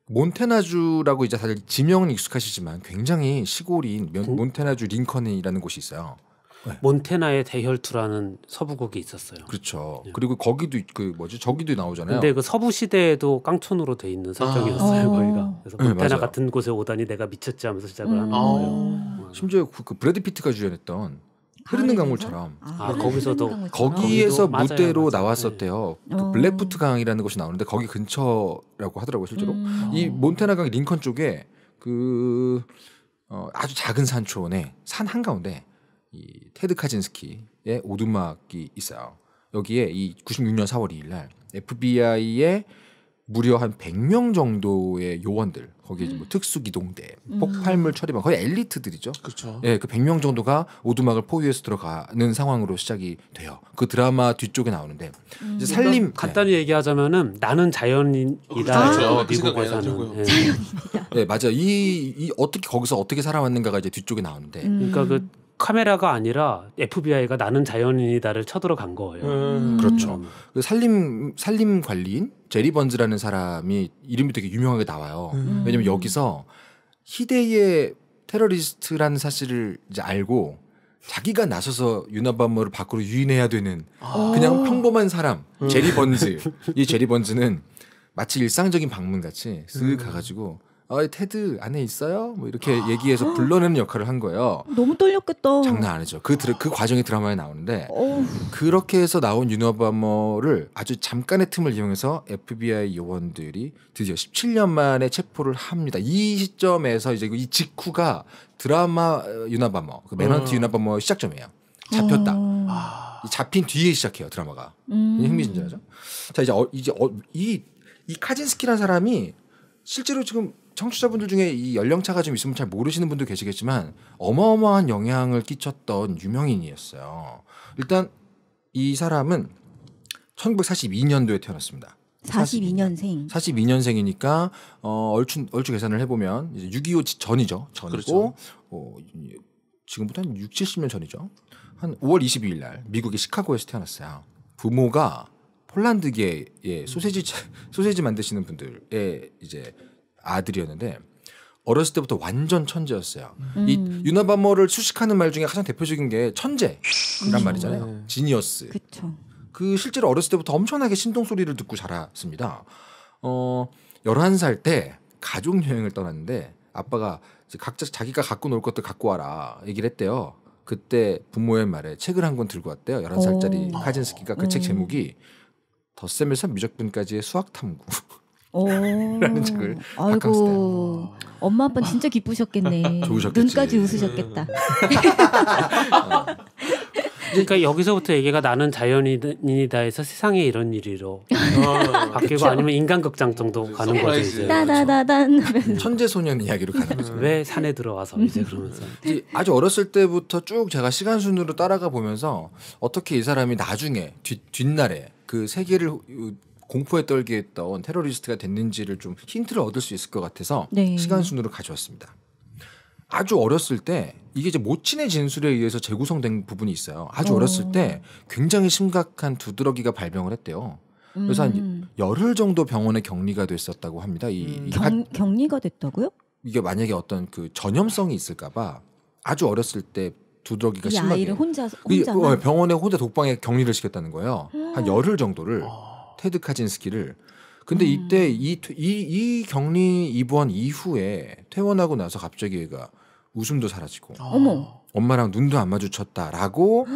몬테나주라고 이제 다들 지명은 익숙하시지만 굉장히 시골인 몬테나주 링컨이라는 곳이 있어요. 네. 몬테나의 대혈투라는 서부곡이 있었어요. 그렇죠. 네. 그리고 거기도 그 뭐지 저기도 나오잖아요. 근데 그 서부 시대에도 깡촌으로 돼 있는 설정이었어요. 아~ 거기가 어. 그래서 네, 몬테나 네, 같은 곳에 오다니 내가 미쳤지 하면서 시작을 음~ 하는 아. 거예요. 아~ 심지어 그, 그 브래드 피트가 주연했던 아, 아, 흐르는 강물처럼. 아, 흐 거기서도 흐르는 거기에서 무대로 나왔었대요. 네. 그 어. 블랙푸트 강이라는 곳이 나오는데 거기 근처라고 하더라고요, 실제로. 음. 이 어. 몬테나 강 링컨 쪽에 그 어, 아주 작은 산촌에 산 한가운데 이 테드 카진스키의 오두막이 있어요. 여기에 이 96년 4월 2일 날 FBI의 무려 한 100명 정도의 요원들 거기에 뭐 음. 특수기동대, 음. 폭발물 처리반 거의 엘리트들이죠. 그렇죠. 예, 그 100명 정도가 오두막을 포위해서 들어가는 상황으로 시작이 돼요. 그 드라마 뒤쪽에 나오는데 음. 이제 살림 그러니까 네. 간단히 네. 얘기하자면은 나는 자연인이다. 어, 그렇죠. 그렇죠. 미국에서는 그렇죠. 예. 네, 맞아. 이, 이 어떻게 거기서 어떻게 살아왔는가가 이제 뒤쪽에 나오는데. 음. 그러니까 그 카메라가 아니라 FBI가 나는 자연인이다를 쳐들어간 거예요. 음. 그렇죠. 음. 그 산림 산림 관리인 제리 번즈라는 사람이 이름이 되게 유명하게 나와요. 음. 왜냐면 여기서 희대의 테러리스트라는 사실을 이제 알고 자기가 나서서 유나바머를 밖으로 유인해야 되는 아. 그냥 평범한 사람 음. 제리 번즈 이 제리 번즈는 마치 일상적인 방문 같이 쓱 음. 가가지고 어, 테드 안에 있어요? 뭐 이렇게 아. 얘기해서 불러내는 역할을 한 거예요. 너무 떨렸겠다. 장난 아니죠. 그, 드라, 그 과정이 드라마에 나오는데 그렇게 해서 나온 유노바머를 아주 잠깐의 틈을 이용해서 FBI 요원들이 드디어 17년 만에 체포를 합니다. 이 시점에서 이제 이 직후가 드라마 유나바머, 어, 그 맨헌트 음. 유나바머 시작점이에요. 잡혔다. 어. 잡힌 뒤에 시작해요 드라마가. 음. 흥미진진하죠. 자 이제 어, 이제 어, 이이 카진스키라는 사람이 실제로 지금 청취자분들 중에 이 연령차가 좀 있으면 잘 모르시는 분도 계시겠지만 어마어마한 영향을 끼쳤던 유명인이었어요. 일단 이 사람은 1942년도에 태어났습니다. 42년생. 42년생이니까 어 얼추 얼추 계산을 해 보면 이제 6.25 전이죠. 전이고 그렇죠. 어, 지금부터 한 6, 70년 전이죠. 한 5월 22일 날 미국의 시카고에서 태어났어요. 부모가 폴란드계의 소세지 소세지 만드시는 분들의 이제 아들이었는데 어렸을 때부터 완전 천재였어요. 음. 이 유나바모를 수식하는 말 중에 가장 대표적인 게 천재란 그쵸. 말이잖아요. 네. 지니어스. 그쵸. 그 실제로 어렸을 때부터 엄청나게 신동 소리를 듣고 자랐습니다. 어 11살 때 가족 여행을 떠났는데 아빠가 각자 자기가 갖고 놀 것들 갖고 와라 얘기를 했대요. 그때 부모의 말에 책을 한 권 들고 왔대요. 11살짜리 카진스키가 그책 음. 제목이 덧셈에서 미적분까지의 수학 탐구. 라는 책을 아이고 엄마 아빠 진짜 기쁘셨겠네. 좋으셨겠지. 눈까지 웃으셨겠다. 음. 그러니까 여기서부터 얘기가 나는 자연인이다에서 세상에 이런 일이로 아, 바뀌고 그 아니면 인간극장 정도 가는 거죠 이제 따다다단 천재 소년 이야기로 가는 거죠 왜 산에 들어와서 이제 그러면서 이제 아주 어렸을 때부터 쭉 제가 시간 순으로 따라가 보면서 어떻게 이 사람이 나중에 뒷, 뒷날에 그 세계를 공포에 떨게 했던 테러리스트가 됐는지를 좀 힌트를 얻을 수 있을 것 같아서 네. 시간 순으로 가져왔습니다. 아주 어렸을 때 이게 이제 모친의 진술에 의해서 재구성된 부분이 있어요. 아주 어. 어렸을 때 굉장히 심각한 두드러기가 발병을 했대요. 그래서 음. 한 열흘 정도 병원에 격리가 됐었다고 합니다. 이, 음. 이 하... 경, 격리가 됐다고요? 이게 만약에 어떤 그 전염성이 있을까봐 아주 어렸을 때 두드러기가 심하게 아이를 혼자, 혼자 어, 병원에 혼자 독방에 격리를 시켰다는 거예요. 음. 한 열흘 정도를. 어. 테드 카진스키를 근데 음. 이때 이, 이, 이 격리 입원 이후에 퇴원하고 나서 갑자기 얘가 웃음도 사라지고 아. 어머. 엄마랑 눈도 안 마주쳤다라고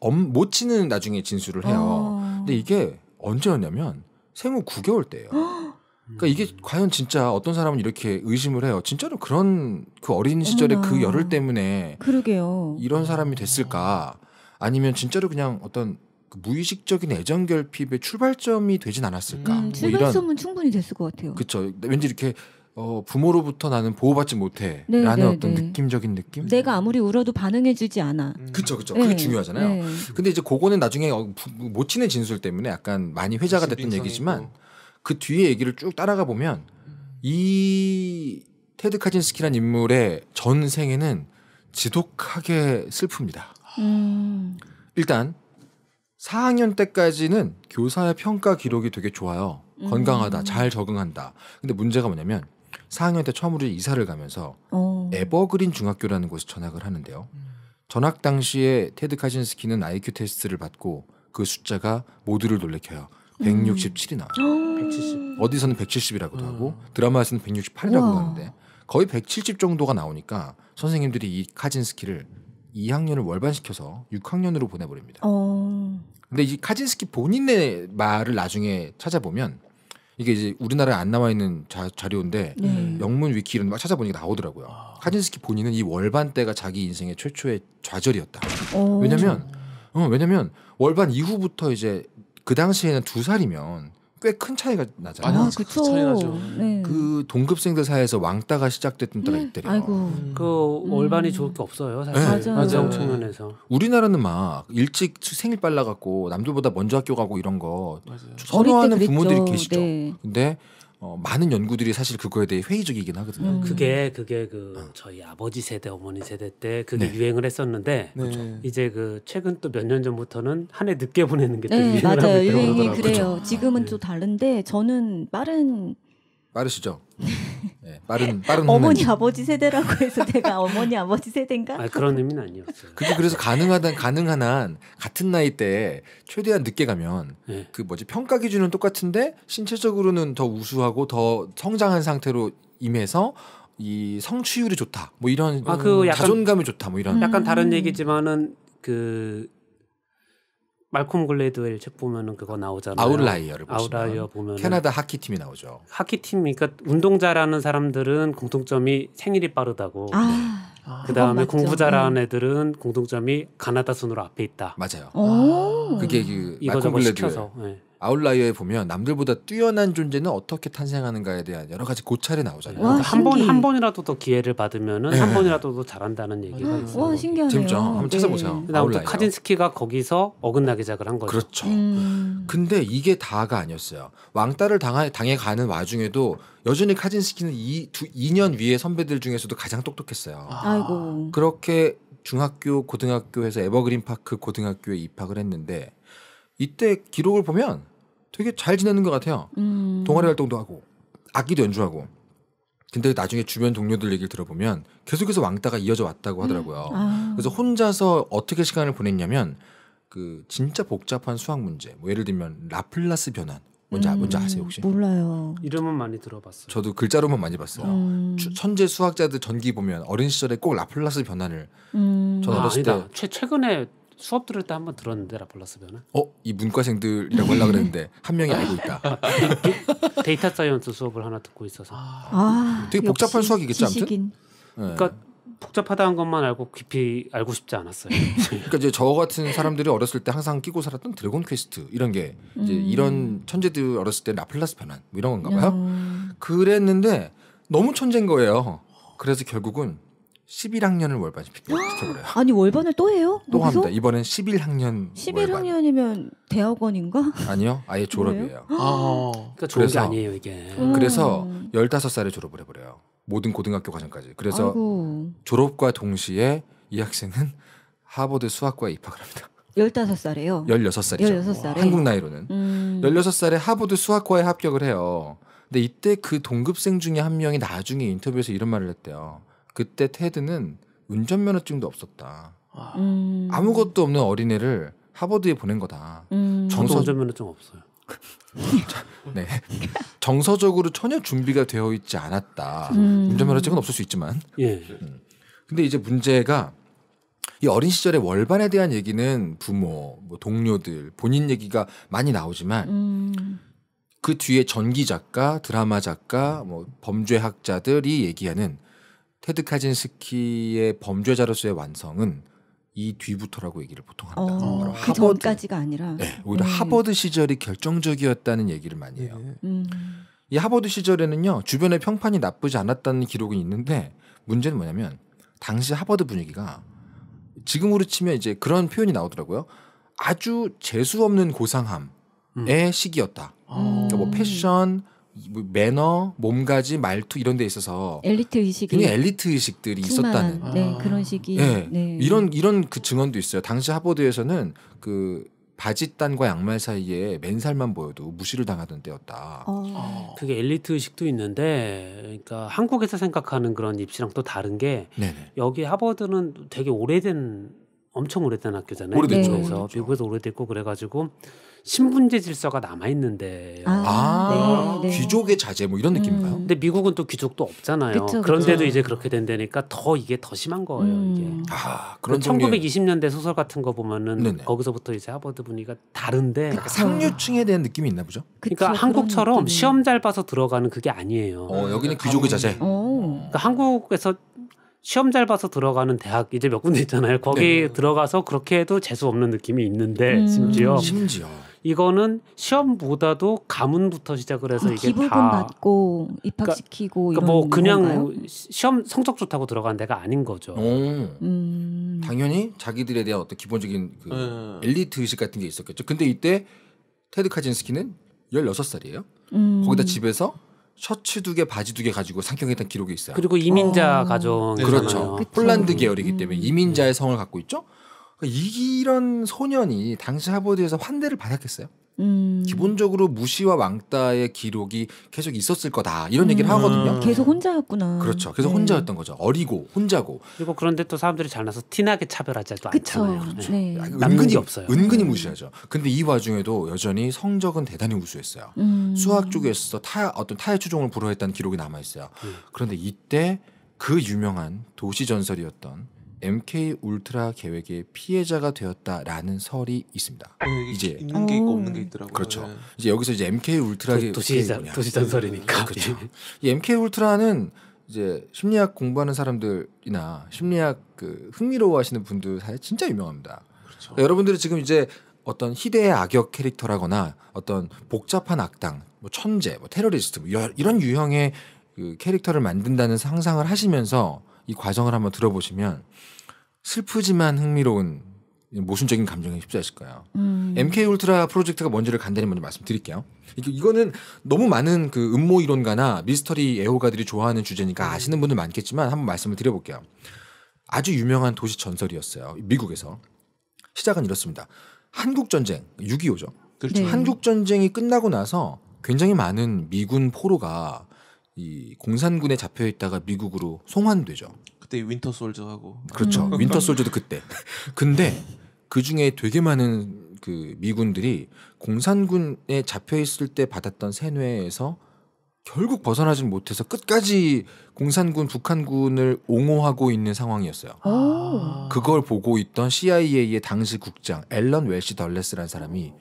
엄, 못 치는 나중에 진술을 해요. 어. 근데 이게 언제였냐면 생후 9개월 때예요. 그러니까 이게 과연 진짜 어떤 사람은 이렇게 의심을 해요. 진짜로 그런 그 어린 시절의 그 어머나. 그 열을 때문에 그러게요. 이런 사람이 됐을까? 아니면 진짜로 그냥 어떤 그 무의식적인 애정 결핍의 출발점이 되진 않았을까? 음, 뭐 출발점은 이런, 충분히 됐을 것 같아요. 그렇죠. 왠지 이렇게 어, 부모로부터 나는 보호받지 못해라는 네, 네, 어떤 네. 느낌적인 느낌. 내가 아무리 울어도 반응해주지 않아. 그렇죠, 그렇죠. 그게 중요하잖아요. 네. 근데 이제 그거는 나중에 어, 부, 못 치는 진술 때문에 약간 많이 회자가 됐던 얘기지만 있고. 그 뒤에 얘기를 쭉 따라가 보면 이 테드 카진스키란 인물의 전생에는 지독하게 슬픕니다. 음. 일단 4학년 때까지는 교사의 평가 기록이 되게 좋아요. 음. 건강하다, 잘 적응한다. 근데 문제가 뭐냐면 4학년 때 처음으로 이사를 가면서 오. 어. 에버그린 중학교라는 곳에 전학을 하는데요. 전학 당시에 테드 카진스키는 IQ 테스트를 받고 그 숫자가 모두를 놀래켜요. 167이 나와요. 170. 어디서는 170이라고도 음. 하고 드라마에서는 168이라고 우와. 하는데 거의 170 정도가 나오니까 선생님들이 이 카진스키를 2학년을 월반시켜서 6학년으로 보내버립니다. 오. 어. 근데 이 카진스키 본인의 말을 나중에 찾아보면 이게 이제 우리나라에 안 나와 있는 자, 료인데 예. 음. 영문 위키 이런 걸 찾아보니까 나오더라고요. 아. 카진스키 본인은 이 월반 때가 자기 인생의 최초의 좌절이었다. 어. 왜냐면 어, 왜냐면 월반 이후부터 이제 그 당시에는 두 살이면 꽤큰 차이가 나잖아요. 아, 아 그쵸. 차이 나죠. 네. 그 동급생들 사이에서 왕따가 시작됐던 때가 네. 있대요. 아이고. 음. 그월반이 음. 좋을 게 없어요. 사실. 네. 맞아. 엄청난에서. 우리나라는 막 일찍 생일 빨라갖고 남들보다 먼저 학교 가고 이런 거 맞아요. 선호하는 부모들이 계시죠. 네. 근데 어, 많은 연구들이 사실 그거에 대해 회의적이긴 하거든요. 음. 그게 그게 그 어. 저희 아버지 세대 어머니 세대 때 그게 네. 유행을 했었는데 네. 그렇죠. 이제 그 최근 또 몇 년 전부터는 한 해 늦게 보내는 게또 네, 유행을 맞아요. 하고 있더고 유행이 그래요. 그렇죠. 지금은 아, 또 다른데 저는 빠른 빠르시죠? 네, 빠른 빠른 어머니 흥행. 아버지 세대라고 해서 내가 어머니 아버지 세대인가? 아 그런 의미는 아니었어요. 그게 그래서 가능하다 가능한 한 같은 나이 때 최대한 늦게 가면 네. 그 뭐지 평가 기준은 똑같은데 신체적으로는 더 우수하고 더 성장한 상태로 임해서 이 성취율이 좋다 뭐 이런 아그 음, 자존감이 좋다 뭐 이런 약간 다른 음. 얘기지만은 그 말콤 글래드웰 책 보면은 그거 나오잖아요. 아웃라이어를 보시면 아웃라이어 보면 캐나다 하키 팀이 나오죠. 하키 팀 그러니까 운동 잘하는 사람들은 공통점이 생일이 빠르다고. 아, 네. 아, 그다음에 공부 잘하는 음. 애들은 공통점이 가나다 순으로 앞에 있다. 맞아요. 아~ 그게 그 음. 이거 말콤 글래드웰. 네. 아웃라이어에 보면 남들보다 뛰어난 존재는 어떻게 탄생하는가에 대한 여러 가지 고찰이 나오잖아요. 한번한 그러니까 번이라도 더 기회를 받으면은 네. 한 번이라도 더 잘한다는 얘기가 음. 있어요. 신기하네요. 재밌죠. 네. 한번 찾아보세요. 네, 아웃라이어. 카진스키가 거기서 어긋나기 시작을 한 거죠. 그렇죠. 음. 근데 이게 다가 아니었어요. 왕따를 당하, 당해가는 와중에도 여전히 카진스키는 이 두, 2년 위의 선배들 중에서도 가장 똑똑했어요. 아. 아이고. 그렇게 중학교, 고등학교에서 에버그린 파크 고등학교에 입학을 했는데 이때 기록을 보면 되게 잘 지내는 것 같아요. 음. 동아리 활동도 하고 악기도 연주하고. 근데 나중에 주변 동료들 얘기를 들어보면 계속해서 왕따가 이어져 왔다고 하더라고요. 음. 아. 그래서 혼자서 어떻게 시간을 보냈냐면 그 진짜 복잡한 수학 문제. 뭐 예를 들면 라플라스 변환. 뭔지, 아, 음, 뭔지 아세요 혹시? 몰라요. 이름은 많이 들어봤어요. 저도 글자로만 많이 봤어요. 음. 천재 수학자들 전기 보면 어린 시절에 꼭 라플라스 변환을 음. 전 어렸을 아, 때 최, 최근에 수업 들을 때 한번 들었는데 라플라스 변은 어, 이 문과생들이라고 하려 그랬는데 한 명이 알고 있다. 아, 그 그 데이터 사이언스 수업을 하나 듣고 있어서. 아, 아 되게 복잡한 수학이겠죠, 아무튼. 네. 그러니까 복잡하다는 것만 알고 깊이 알고 싶지 않았어요. 그러니까 이제 저 같은 사람들이 어렸을 때 항상 끼고 살았던 드래곤 퀘스트 이런 게 이제 음. 이런 천재들 어렸을 때 라플라스 변환 뭐 이런 건가 봐요. 음. 그랬는데 너무 천재인 거예요. 그래서 결국은 11학년을 월반시 시켜버려요. 아니 월반을 또 해요? 또 거기서? 합니다. 이번엔 11학년. 11학년이면 대학원인가? 아니요, 아예 졸업이에요. 아, 그러니까 졸업이 그래서, 아니에요 이게. 음. 그래서 15살에 졸업을 해버려요. 모든 고등학교 과정까지. 그래서 아이고. 졸업과 동시에 이 학생은 하버드 수학과에 입학을 합니다. 15살에요? 16살이죠. 16살에? 한국 나이로는. 음. 16살에 하버드 수학과에 합격을 해요. 근데 이때 그 동급생 중에 한 명이 나중에 인터뷰에서 이런 말을 했대요. 그때 테드는 운전면허증도 없었다. 아. 음. 아무것도 없는 어린애를 하버드에 보낸 거다. 음. 정서 운전면허증 없어요. 네. 정서적으로 전혀 준비가 되어 있지 않았다. 음. 운전면허증은 없을 수 있지만. 예. 음. 근데 이제 문제가 이 어린 시절의 월반에 대한 얘기는 부모, 뭐 동료들, 본인 얘기가 많이 나오지만 음. 그 뒤에 전기 작가, 드라마 작가, 뭐 범죄 학자들이 얘기하는 테드 카진스키의 범죄자로서의 완성은 이 뒤부터라고 얘기를 보통 합니다. 어, 그 전까지가 아니라 네, 오히려 네. 하버드 시절이 결정적이었다는 얘기를 많이 해요. 네. 음. 이 하버드 시절에는요 주변의 평판이 나쁘지 않았다는 기록은 있는데 문제는 뭐냐면 당시 하버드 분위기가 지금으로 치면 이제 그런 표현이 나오더라고요. 아주 재수 없는 고상함의 음. 시기였다. 음. 그러니까 뭐 패션 뭐 매너, 몸가지, 말투 이런 데 있어서 엘리트 의식이 굉장히 엘리트 의식들이 있었다는 아. 네, 그런 식이 네. 네. 이런 이런 그 증언도 있어요. 당시 하버드에서는 그 바짓단과 양말 사이에 맨살만 보여도 무시를 당하던 때였다. 어. 그게 엘리트 의식도 있는데, 그러니까 한국에서 생각하는 그런 입시랑 또 다른 게 네네. 여기 하버드는 되게 오래된 엄청 오래된 학교잖아요. 오래됐죠. 그래서 미국에서 오래됐고 그래가지고 신분제 질서가 남아 있는데 아, 아 네, 네. 귀족의 자제 뭐 이런 느낌인가요? 음. 근데 미국은 또 귀족도 없잖아요. 그쵸, 그런데도 이제 그렇게 된다니까 더 이게 더 심한 거예요. 음. 이게 아, 그런 1920년대 그러니까 소설 같은 거 보면은 네네. 거기서부터 이제 하버드 분위기가 다른데 그러니까 상류층에 대한 느낌이 있나 보죠. 그러니까 한국처럼 시험 잘 봐서 들어가는 그게 아니에요. 어, 여기는 그러니까 귀족의 자제. 어. 그러니까 한국에서 시험 잘 봐서 들어가는 대학 이제 몇 군데 있잖아요. 거기 네. 들어가서 그렇게 해도 재수 없는 느낌이 있는데 음. 심지어 심지어 이거는 시험보다도 가문부터 시작을 해서 아, 이게 기부금 다 받고 입학시키고 그러니까, 뭐 그냥 건가요? 시험 성적 좋다고 들어간 데가 아닌 거죠. 음. 당연히 자기들에 대한 어떤 기본적인 그 음. 엘리트 의식 같은 게 있었겠죠. 근데 이때 테드 카진스키는 16살이에요. 음. 거기다 집에서 셔츠 두 개, 바지 두 개 가지고 상경했던 기록이 있어요. 그리고 이민자 어. 가정. 그렇죠. 그쵸. 폴란드 음. 계열이기 때문에 음. 이민자의 성을 갖고 있죠. 그러니까 이런 소년이 당시 하버드에서 환대를 받았겠어요? 음. 기본적으로 무시와 왕따의 기록이 계속 있었을 거다 이런 얘기를 음. 하거든요. 아. 계속 혼자였구나. 그렇죠. 계속 네. 혼자였던 거죠. 어리고 혼자고. 그리고 그런데 또 사람들이 잘나서 티나게 차별하지 않잖아요. 네. 그렇죠. 네. 아, 은근히 없어요. 은근히 네. 무시하죠. 근데 이 와중에도 여전히 성적은 대단히 우수했어요. 음. 수학 쪽에서 타 어떤 타의 추종을 불허했다는 기록이 남아 있어요. 음. 그런데 이때 그 유명한 도시 전설이었던 MK 울트라 계획의 피해자가 되었다라는 설이 있습니다. 네, 이제 있는 게 있고 어. 없는 게 있더라고요. 그렇죠. 네. 이제 여기서 이제 MK 울트라 도, 시장 도시전설이니까. 예, 아, 그렇죠. 이 MK 울트라는 이제 심리학 공부하는 사람들이나 심리학 그 흥미로워하시는 분들 사이에 진짜 유명합니다. 그렇죠. 그러니까 여러분들이 지금 이제 어떤 희대의 악역 캐릭터라거나 어떤 복잡한 악당, 뭐 천재, 뭐 테러리스트 뭐 이런 유형의 그 캐릭터를 만든다는 상상을 하시면서 이 과정을 한번 들어보시면 슬프지만 흥미로운 모순적인 감정에 휩싸이실 거예요. 음. MK 울트라 프로젝트가 뭔지를 간단히 먼저 말씀드릴게요. 이거는 너무 많은 그 음모 이론가나 미스터리 애호가들이 좋아하는 주제니까 아시는 분들 많겠지만 한번 말씀을 드려볼게요. 아주 유명한 도시 전설이었어요. 미국에서 시작은 이렇습니다. 한국 전쟁 6.25죠. 그렇죠. 네. 한국 전쟁이 끝나고 나서 굉장히 많은 미군 포로가 이 공산군에 잡혀 있다가 미국으로 송환되죠. 그때 윈터 솔저하고 그렇죠. 음. 윈터 솔저도 그때. 근데 그 중에 되게 많은 그 미군들이 공산군에 잡혀 있을 때 받았던 세뇌에서 결국 벗어나지 못해서 끝까지 공산군 북한군을 옹호하고 있는 상황이었어요. 오. 그걸 보고 있던 CIA의 당시 국장 앨런 웰시 덜레스라는 사람이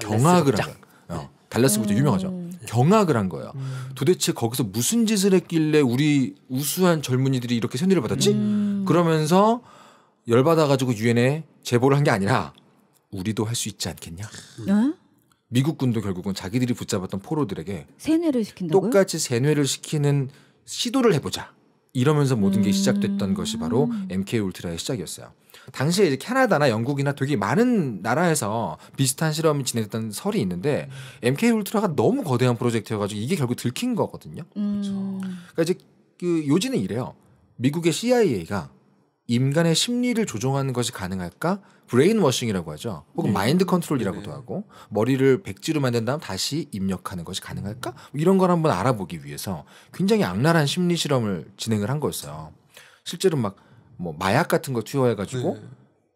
덜레스 경악을 한 거예요. 네. 달라스부터 음. 유명하죠. 경악을 한 거예요. 음. 도대체 거기서 무슨 짓을 했길래 우리 우수한 젊은이들이 이렇게 세뇌를 받았지? 음. 그러면서 열받아가지고 유엔에 제보를 한 게 아니라 우리도 할 수 있지 않겠냐? 어? 미국군도 결국은 자기들이 붙잡았던 포로들에게 세뇌를 시킨다고 똑같이 세뇌를 시키는 시도를 해보자. 이러면서 모든 게 시작됐던 것이 바로 MK 울트라의 시작이었어요. 당시에 이제 캐나다나 영국이나 되게 많은 나라에서 비슷한 실험이 진행됐던 설이 있는데 음. MK 울트라가 너무 거대한 프로젝트여가지고 이게 결국 들킨 거거든요. 음. 그렇죠. 그러니까 이제 그 요지는 이래요. 미국의 CIA가 인간의 심리를 조종하는 것이 가능할까? 브레인워싱이라고 하죠. 혹은 네. 마인드 컨트롤이라고도 네. 하고 머리를 백지로 만든 다음 다시 입력하는 것이 가능할까? 이런 걸 한번 알아보기 위해서 굉장히 악랄한 심리 실험을 진행을 한 거였어요. 실제로 막뭐 마약 같은 거 투여해가지고 네.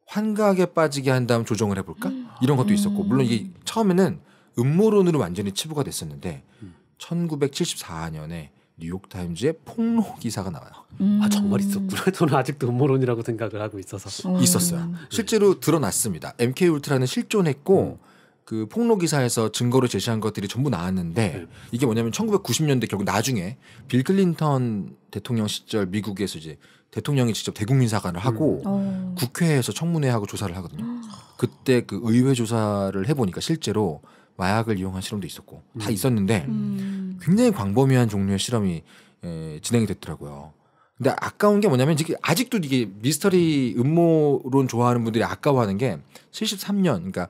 환각에 빠지게 한 다음 조정을 해볼까 음. 이런 것도 있었고 음. 물론 이게 처음에는 음모론으로 완전히 치부가 됐었는데 1974년에 음. 뉴욕타임즈의 폭로 기사가 나와요. 음. 아 정말 있었구나. 저는 아직도 음모론이라고 생각을 하고 있어서 음. 있었어요. 실제로 드러났습니다. MK 울트라는 실존했고 음. 그 폭로 기사에서 증거로 제시한 것들이 전부 나왔는데 네. 이게 뭐냐면 1990년대 결국 나중에 빌 클린턴 대통령 시절 미국에서 이제 대통령이 직접 대국민 사관을 음. 하고 음. 국회에서 청문회하고 조사를 하거든요. 아. 그때 그 의회 조사를 해보니까 실제로 마약을 이용한 실험도 있었고 음. 다 있었는데 음. 굉장히 광범위한 종류의 실험이 에, 진행이 됐더라고요. 근데 아까운 게 뭐냐면 아직도 이게 미스터리 음모론 좋아하는 분들이 아까워하는 게 73년 그러니까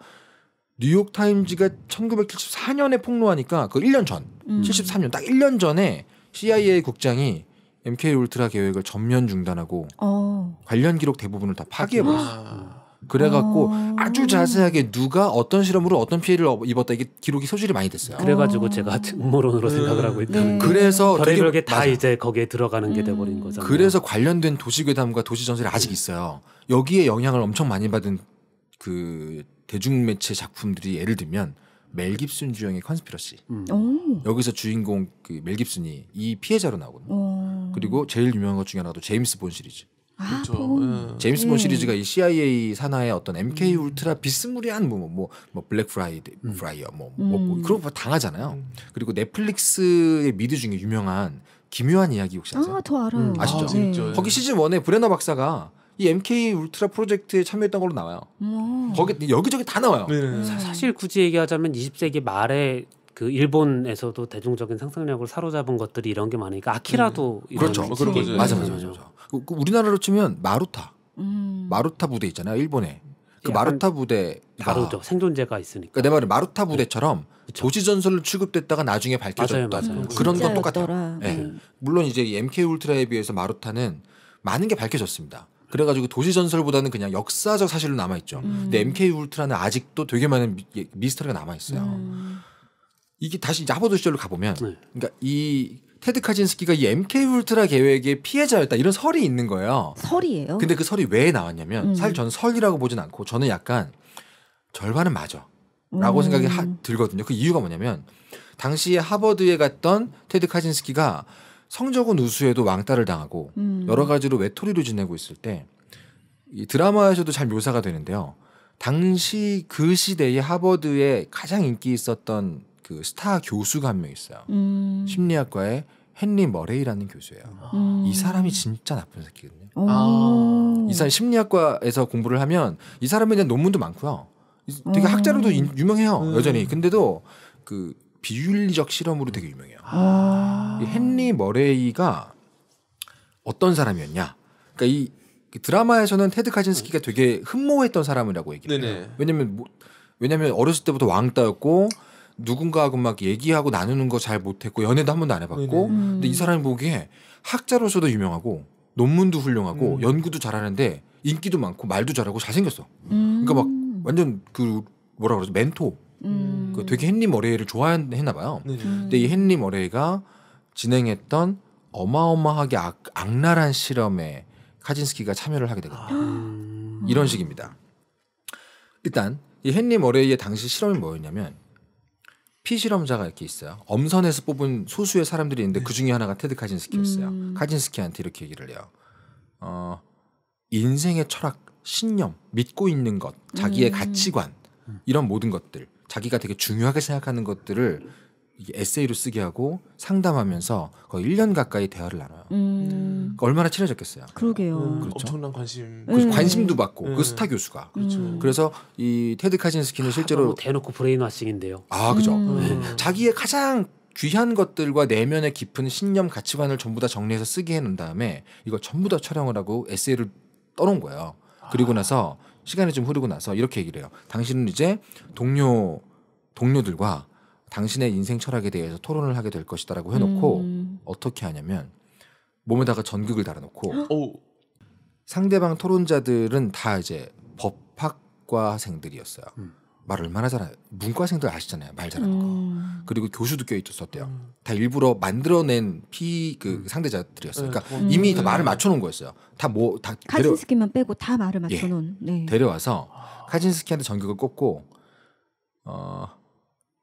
뉴욕 타임즈가 1974년에 폭로하니까 그 1년 전 음. 73년 딱 1년 전에 CIA 국장이 MK 울트라 계획을 전면 중단하고 어. 관련 기록 대부분을 다 파기해 버렸어. 아. 그래갖고 어... 아주 자세하게 누가 어떤 실험으로 어떤 피해를 어, 입었다 이게 기록이 소실이 많이 됐어요. 그래가지고 제가 음모론으로 아. 음... 생각을 하고 있다. 네. 그래서 별의별 되게... 다 맞아. 이제 거기에 들어가는 음... 게 돼버린 음. 거잖아요. 그래서 관련된 도시괴담과 도시전설이 아직 있어요. 여기에 영향을 엄청 많이 받은 그 대중매체 작품들이 예를 들면 멜 깁슨 주연의 컨스피러시. 음. 여기서 주인공 그멜 깁슨이 이 피해자로 나오거든요. 오. 그리고 제일 유명한 것 중에 하나도 제임스 본 시리즈. 아, 그렇죠. 예. 제임스 본 예. 시리즈가 이 CIA 산하의 어떤 MK 음. 울트라 비스무리한 뭐, 뭐, 뭐, 뭐 블랙 프라이드, 음. 프라이어 뭐, 뭐, 뭐 음. 그런 거 당하잖아요. 음. 그리고 넷플릭스의 미드 중에 유명한 기묘한 이야기 혹시 아세요? 아, 더 알아요. 음. 아시죠? 아, 네. 거기 시즌 원에 브레너 박사가 이 MK 울트라 프로젝트에 참여했던 걸로 나와요. 거기 여기저기 다 나와요. 네. 음. 사, 사실 굳이 얘기하자면 20세기 말에 그 일본에서도 대중적인 상상력을 사로잡은 것들이 이런 게 많으니까 아키라도 음. 이런 그렇죠. 뭐 그런 거죠. 맞아 맞아 네. 맞아. 맞아. 그, 그 우리나라로 치면 마루타. 음. 마루타 부대 있잖아요. 일본에. 그 마루타 부대 다르죠. 생존자가 있으니까. 그러니까 내 말은 마루타 네. 부대처럼 네. 도시 전설로 취급됐다가 나중에 밝혀졌던 맞아요, 그 그런 건 똑같아요. 네. 네. 물론 이제 MK 울트라에 비해서 마루타는 많은 게 밝혀졌습니다. 그래가지고 도시 전설보다는 그냥 역사적 사실로 남아 있죠. 음. 근데 MK 울트라는 아직도 되게 많은 미, 예, 스터리가 남아 있어요. 음. 이게 다시 이제 하버드 시절로 가보면, 네. 그러니까 이 테드 카진스키가 이 MK 울트라 계획의 피해자였다 이런 설이 있는 거예요. 설이에요? 근데 그 설이 왜 나왔냐면, 음. 사실 저는 설이라고 보진 않고 저는 약간 절반은 맞아. 라고 생각이 하, 음. 들거든요. 그 이유가 뭐냐면 당시에 하버드에 갔던 테드 카진스키가 성적은 우수해도 왕따를 당하고 음. 여러 가지로 외톨이로 지내고 있을 때 이 드라마에서도 잘 묘사가 되는데요. 당시 그 시대의 하버드에 가장 인기 있었던 그 스타 교수가 한 명 있어요. 음. 심리학과의 헨리 머레이라는 교수예요. 음. 이 사람이 진짜 나쁜 새끼거든요. 아. 이 사람 심리학과에서 공부를 하면 이 사람에 대한 논문도 많고요. 되게 음. 학자로도 유명해요 음. 여전히. 근데도 그 비윤리적 실험으로 되게 유명해요. 아... 이 헨리 머레이가 어떤 사람이었냐? 그러니까 이 드라마에서는 테드 카진스키가 되게 흠모했던 사람이라고 얘기해요. 왜냐면 뭐, 왜냐면 어렸을 때부터 왕따였고 누군가하고 막 얘기하고 나누는 거 잘 못했고 연애도 한 번도 안 해봤고 음. 근데 이 사람이 보기에 학자로서도 유명하고 논문도 훌륭하고 음. 연구도 잘하는데 인기도 많고 말도 잘하고 잘생겼어. 음. 그러니까 막 완전 그 뭐라 그러죠 멘토 음. 그 되게 헨리 머레이를 좋아했나 봐요. 네, 네. 음. 근데 이 헨리 머레이가 진행했던 어마어마하게 악, 악랄한 실험에 카진스키가 참여를 하게 되거든요. 아. 음. 이런 식입니다. 일단 이 헨리 머레이의 당시 실험이 뭐였냐면 피실험자가 이렇게 있어요. 엄선해서 뽑은 소수의 사람들이 있는데 네. 그 중에 하나가 테드 카진스키였어요. 음. 카진스키한테 이렇게 얘기를 해요. 어, 인생의 철학, 신념, 믿고 있는 것, 자기의 음. 가치관 이런 모든 것들 자기가 되게 중요하게 생각하는 것들을 에세이로 쓰게 하고 상담하면서 거의 1년 가까이 대화를 나눠요. 음. 그러니까 얼마나 친해졌겠어요. 그러게요. 음, 그렇죠? 엄청난 관심. 그 음. 관심도 받고 그 음. 스타 교수가. 그렇죠. 음. 그래서 이 테드 카진스키는 아, 실제로 대놓고 브레인워싱인데요. 아 그죠. 음. 네. 자기의 가장 귀한 것들과 내면의 깊은 신념 가치관을 전부 다 정리해서 쓰게 해놓은 다음에 이거 전부 다 촬영을 하고 에세이를 떠놓은 거예요. 그리고 아. 나서 시간이 좀 흐르고 나서 이렇게 얘기를 해요. 당신은 이제 동료 동료들과 당신의 인생 철학에 대해서 토론을 하게 될 것이다라고 해놓고 음. 어떻게 하냐면 몸에다가 전극을 달아놓고 상대방 토론자들은 다 이제 법학과생들이었어요. 음. 말 얼마나 잘하요 문과생들 아시잖아요. 말 잘하는 음. 거. 그리고 교수도 껴있었대요. 음. 다 일부러 만들어낸 피 그 상대자들이었어요. 그러니까 음. 네, 뭐 이미 다 음. 말을 맞춰놓은 거였어요. 다 뭐다 뭐, 카진스키만 빼고 다 말을 예. 맞춰놓은. 예. 네. 데려와서 카진스키한테 전격을 꽂고 어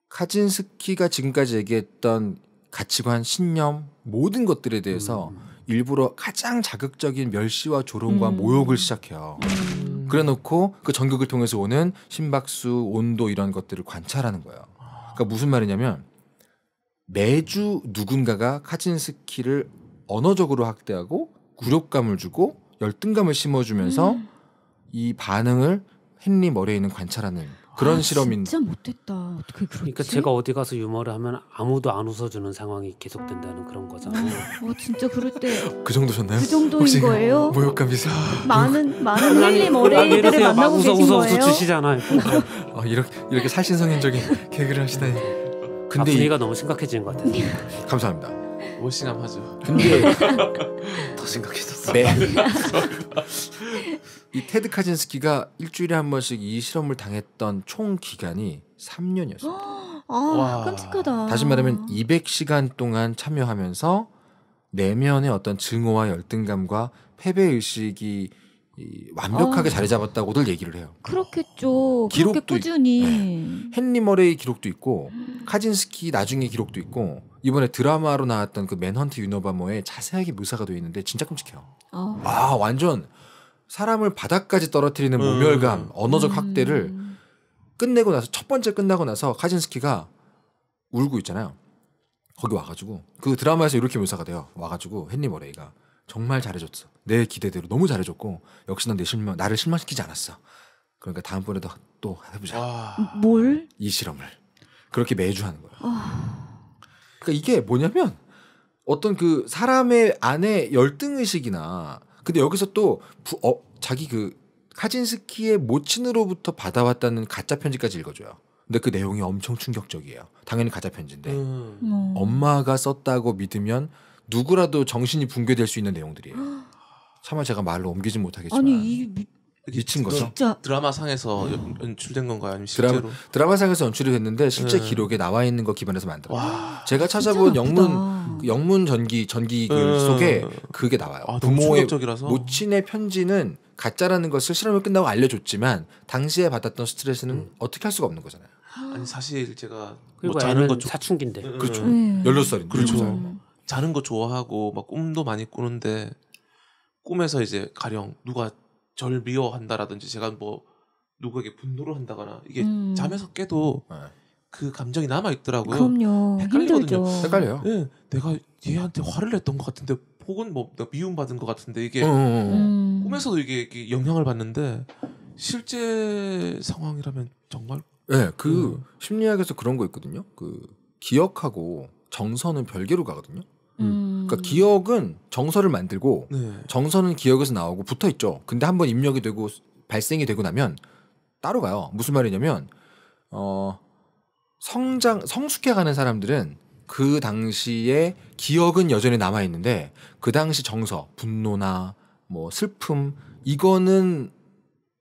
카진스키가 지금까지 얘기했던 가치관, 신념 모든 것들에 대해서 음. 일부러 가장 자극적인 멸시와 조롱과 음. 모욕을 시작해요. 음. 그래놓고 그 전극을 통해서 오는 심박수, 온도 이런 것들을 관찰하는 거예요. 그러니까 무슨 말이냐면 매주 누군가가 카진스키를 언어적으로 학대하고 굴욕감을 주고 열등감을 심어주면서 음. 이 반응을 헨리 머레이는 관찰하는 그런 아, 실험인데. 진짜 못됐다. 어떻게 그러지? 그러니까 제가 어디 가서 유머를 하면 아무도 안 웃어주는 상황이 계속된다는 그런 거잖아요. 아, 어 진짜 그럴 때. 그 정도셨나요? 그 정도인 거예요? 모욕감이 아, 사. 많은 많은 힐림 어레이들을 만나고 계신 웃어, 거예요. 웃어 주시잖아요. 아, 어, 이렇게 이렇게 사신성인적인 개그를 하시다니. 근데 아, 분위기가 이... 너무 심각해지는 것 같아요. 감사합니다. 오시남하죠. 근데 더 심각해졌어. 네. 이 테드 카진스키가 일주일에 한 번씩 이 실험을 당했던 총 기간이 3년이었습니다. 아, 와. 끔찍하다. 다시 말하면 200시간 동안 참여하면서 내면의 어떤 증오와 열등감과 패배 의식이 완벽하게 아, 자리 잡았다고들 얘기를 해요. 그렇겠죠. 기록도 그렇게 꾸준히 네. 헨리 머레이 기록도 있고 카진스키 나중에 기록도 있고 이번에 드라마로 나왔던 그 맨헌트 유노바모에 자세하게 묘사가 되어 있는데 진짜 끔찍해요. 아, 아 완전 사람을 바닥까지 떨어뜨리는 모멸감, 음. 언어적 학대를 음. 끝내고 나서 첫 번째 끝나고 나서 카진스키가 울고 있잖아요. 거기 와가지고 그 드라마에서 이렇게 묘사가 돼요. 와가지고 헨리 머레이가 정말 잘해줬어. 내 기대대로 너무 잘해줬고 역시나 내 실망 나를 실망시키지 않았어. 그러니까 다음번에도 또 해보자. 와. 뭘? 이 실험을 그렇게 매주 하는 거예요. 아. 그러니까 이게 뭐냐면 어떤 그 사람의 안에 열등 의식이나 근데 여기서 또 부, 어, 자기 그 카진스키의 모친으로부터 받아왔다는 가짜 편지까지 읽어줘요. 근데 그 내용이 엄청 충격적이에요. 당연히 가짜 편지인데 음. 음. 엄마가 썼다고 믿으면 누구라도 정신이 붕괴될 수 있는 내용들이에요. 차마 제가 말로 옮기진 못하겠지만 아니 이 미친 거죠. 진짜. 드라마상에서 음. 연출된 건가요? 아니면 실제로? 드라마, 상에서 연출이 됐는데 실제 네. 기록에 나와 있는 거 기반해서 만들어. 와, 제가 찾아본 영문 영문 전기 전기 글 그 네. 속에 그게 나와요. 아, 부모의 충격적이라서? 모친의 편지는 가짜라는 것을 실험을 끝나고 알려줬지만 당시에 받았던 스트레스는 음. 어떻게 할 수가 없는 거잖아요. 아니 사실 제가 뭐 자는 거 조... 사춘기인데 음. 그렇죠. 네. 그렇죠. 열여섯 살인 그렇죠. 자는 거 좋아하고 막 꿈도 많이 꾸는데 꿈에서 이제 가령 누가 절 미워한다라든지 제가 뭐 누구에게 분노를 한다거나 이게 음. 잠에서 깨도 네. 그 감정이 남아 있더라고요. 그럼요. 헷갈리거든요. 힘들죠. 헷갈려요. 예, 내가 얘한테 화를 냈던 것 같은데 혹은 뭐 내가 미움 받은 것 같은데 이게 음, 음, 음. 음. 꿈에서도 이게, 이게 영향을 받는데 실제 상황이라면 정말 네, 그 음. 심리학에서 그런 거 있거든요. 그 기억하고 정서는 별개로 가거든요. 음. 음. 그러니까 기억은 정서를 만들고 네. 정서는 기억에서 나오고 붙어 있죠. 근데 한번 입력이 되고 발생이 되고 나면 따로 가요. 무슨 말이냐면 어 성장 성숙해 가는 사람들은 그 당시에 기억은 여전히 남아 있는데 그 당시 정서 분노나 뭐 슬픔 이거는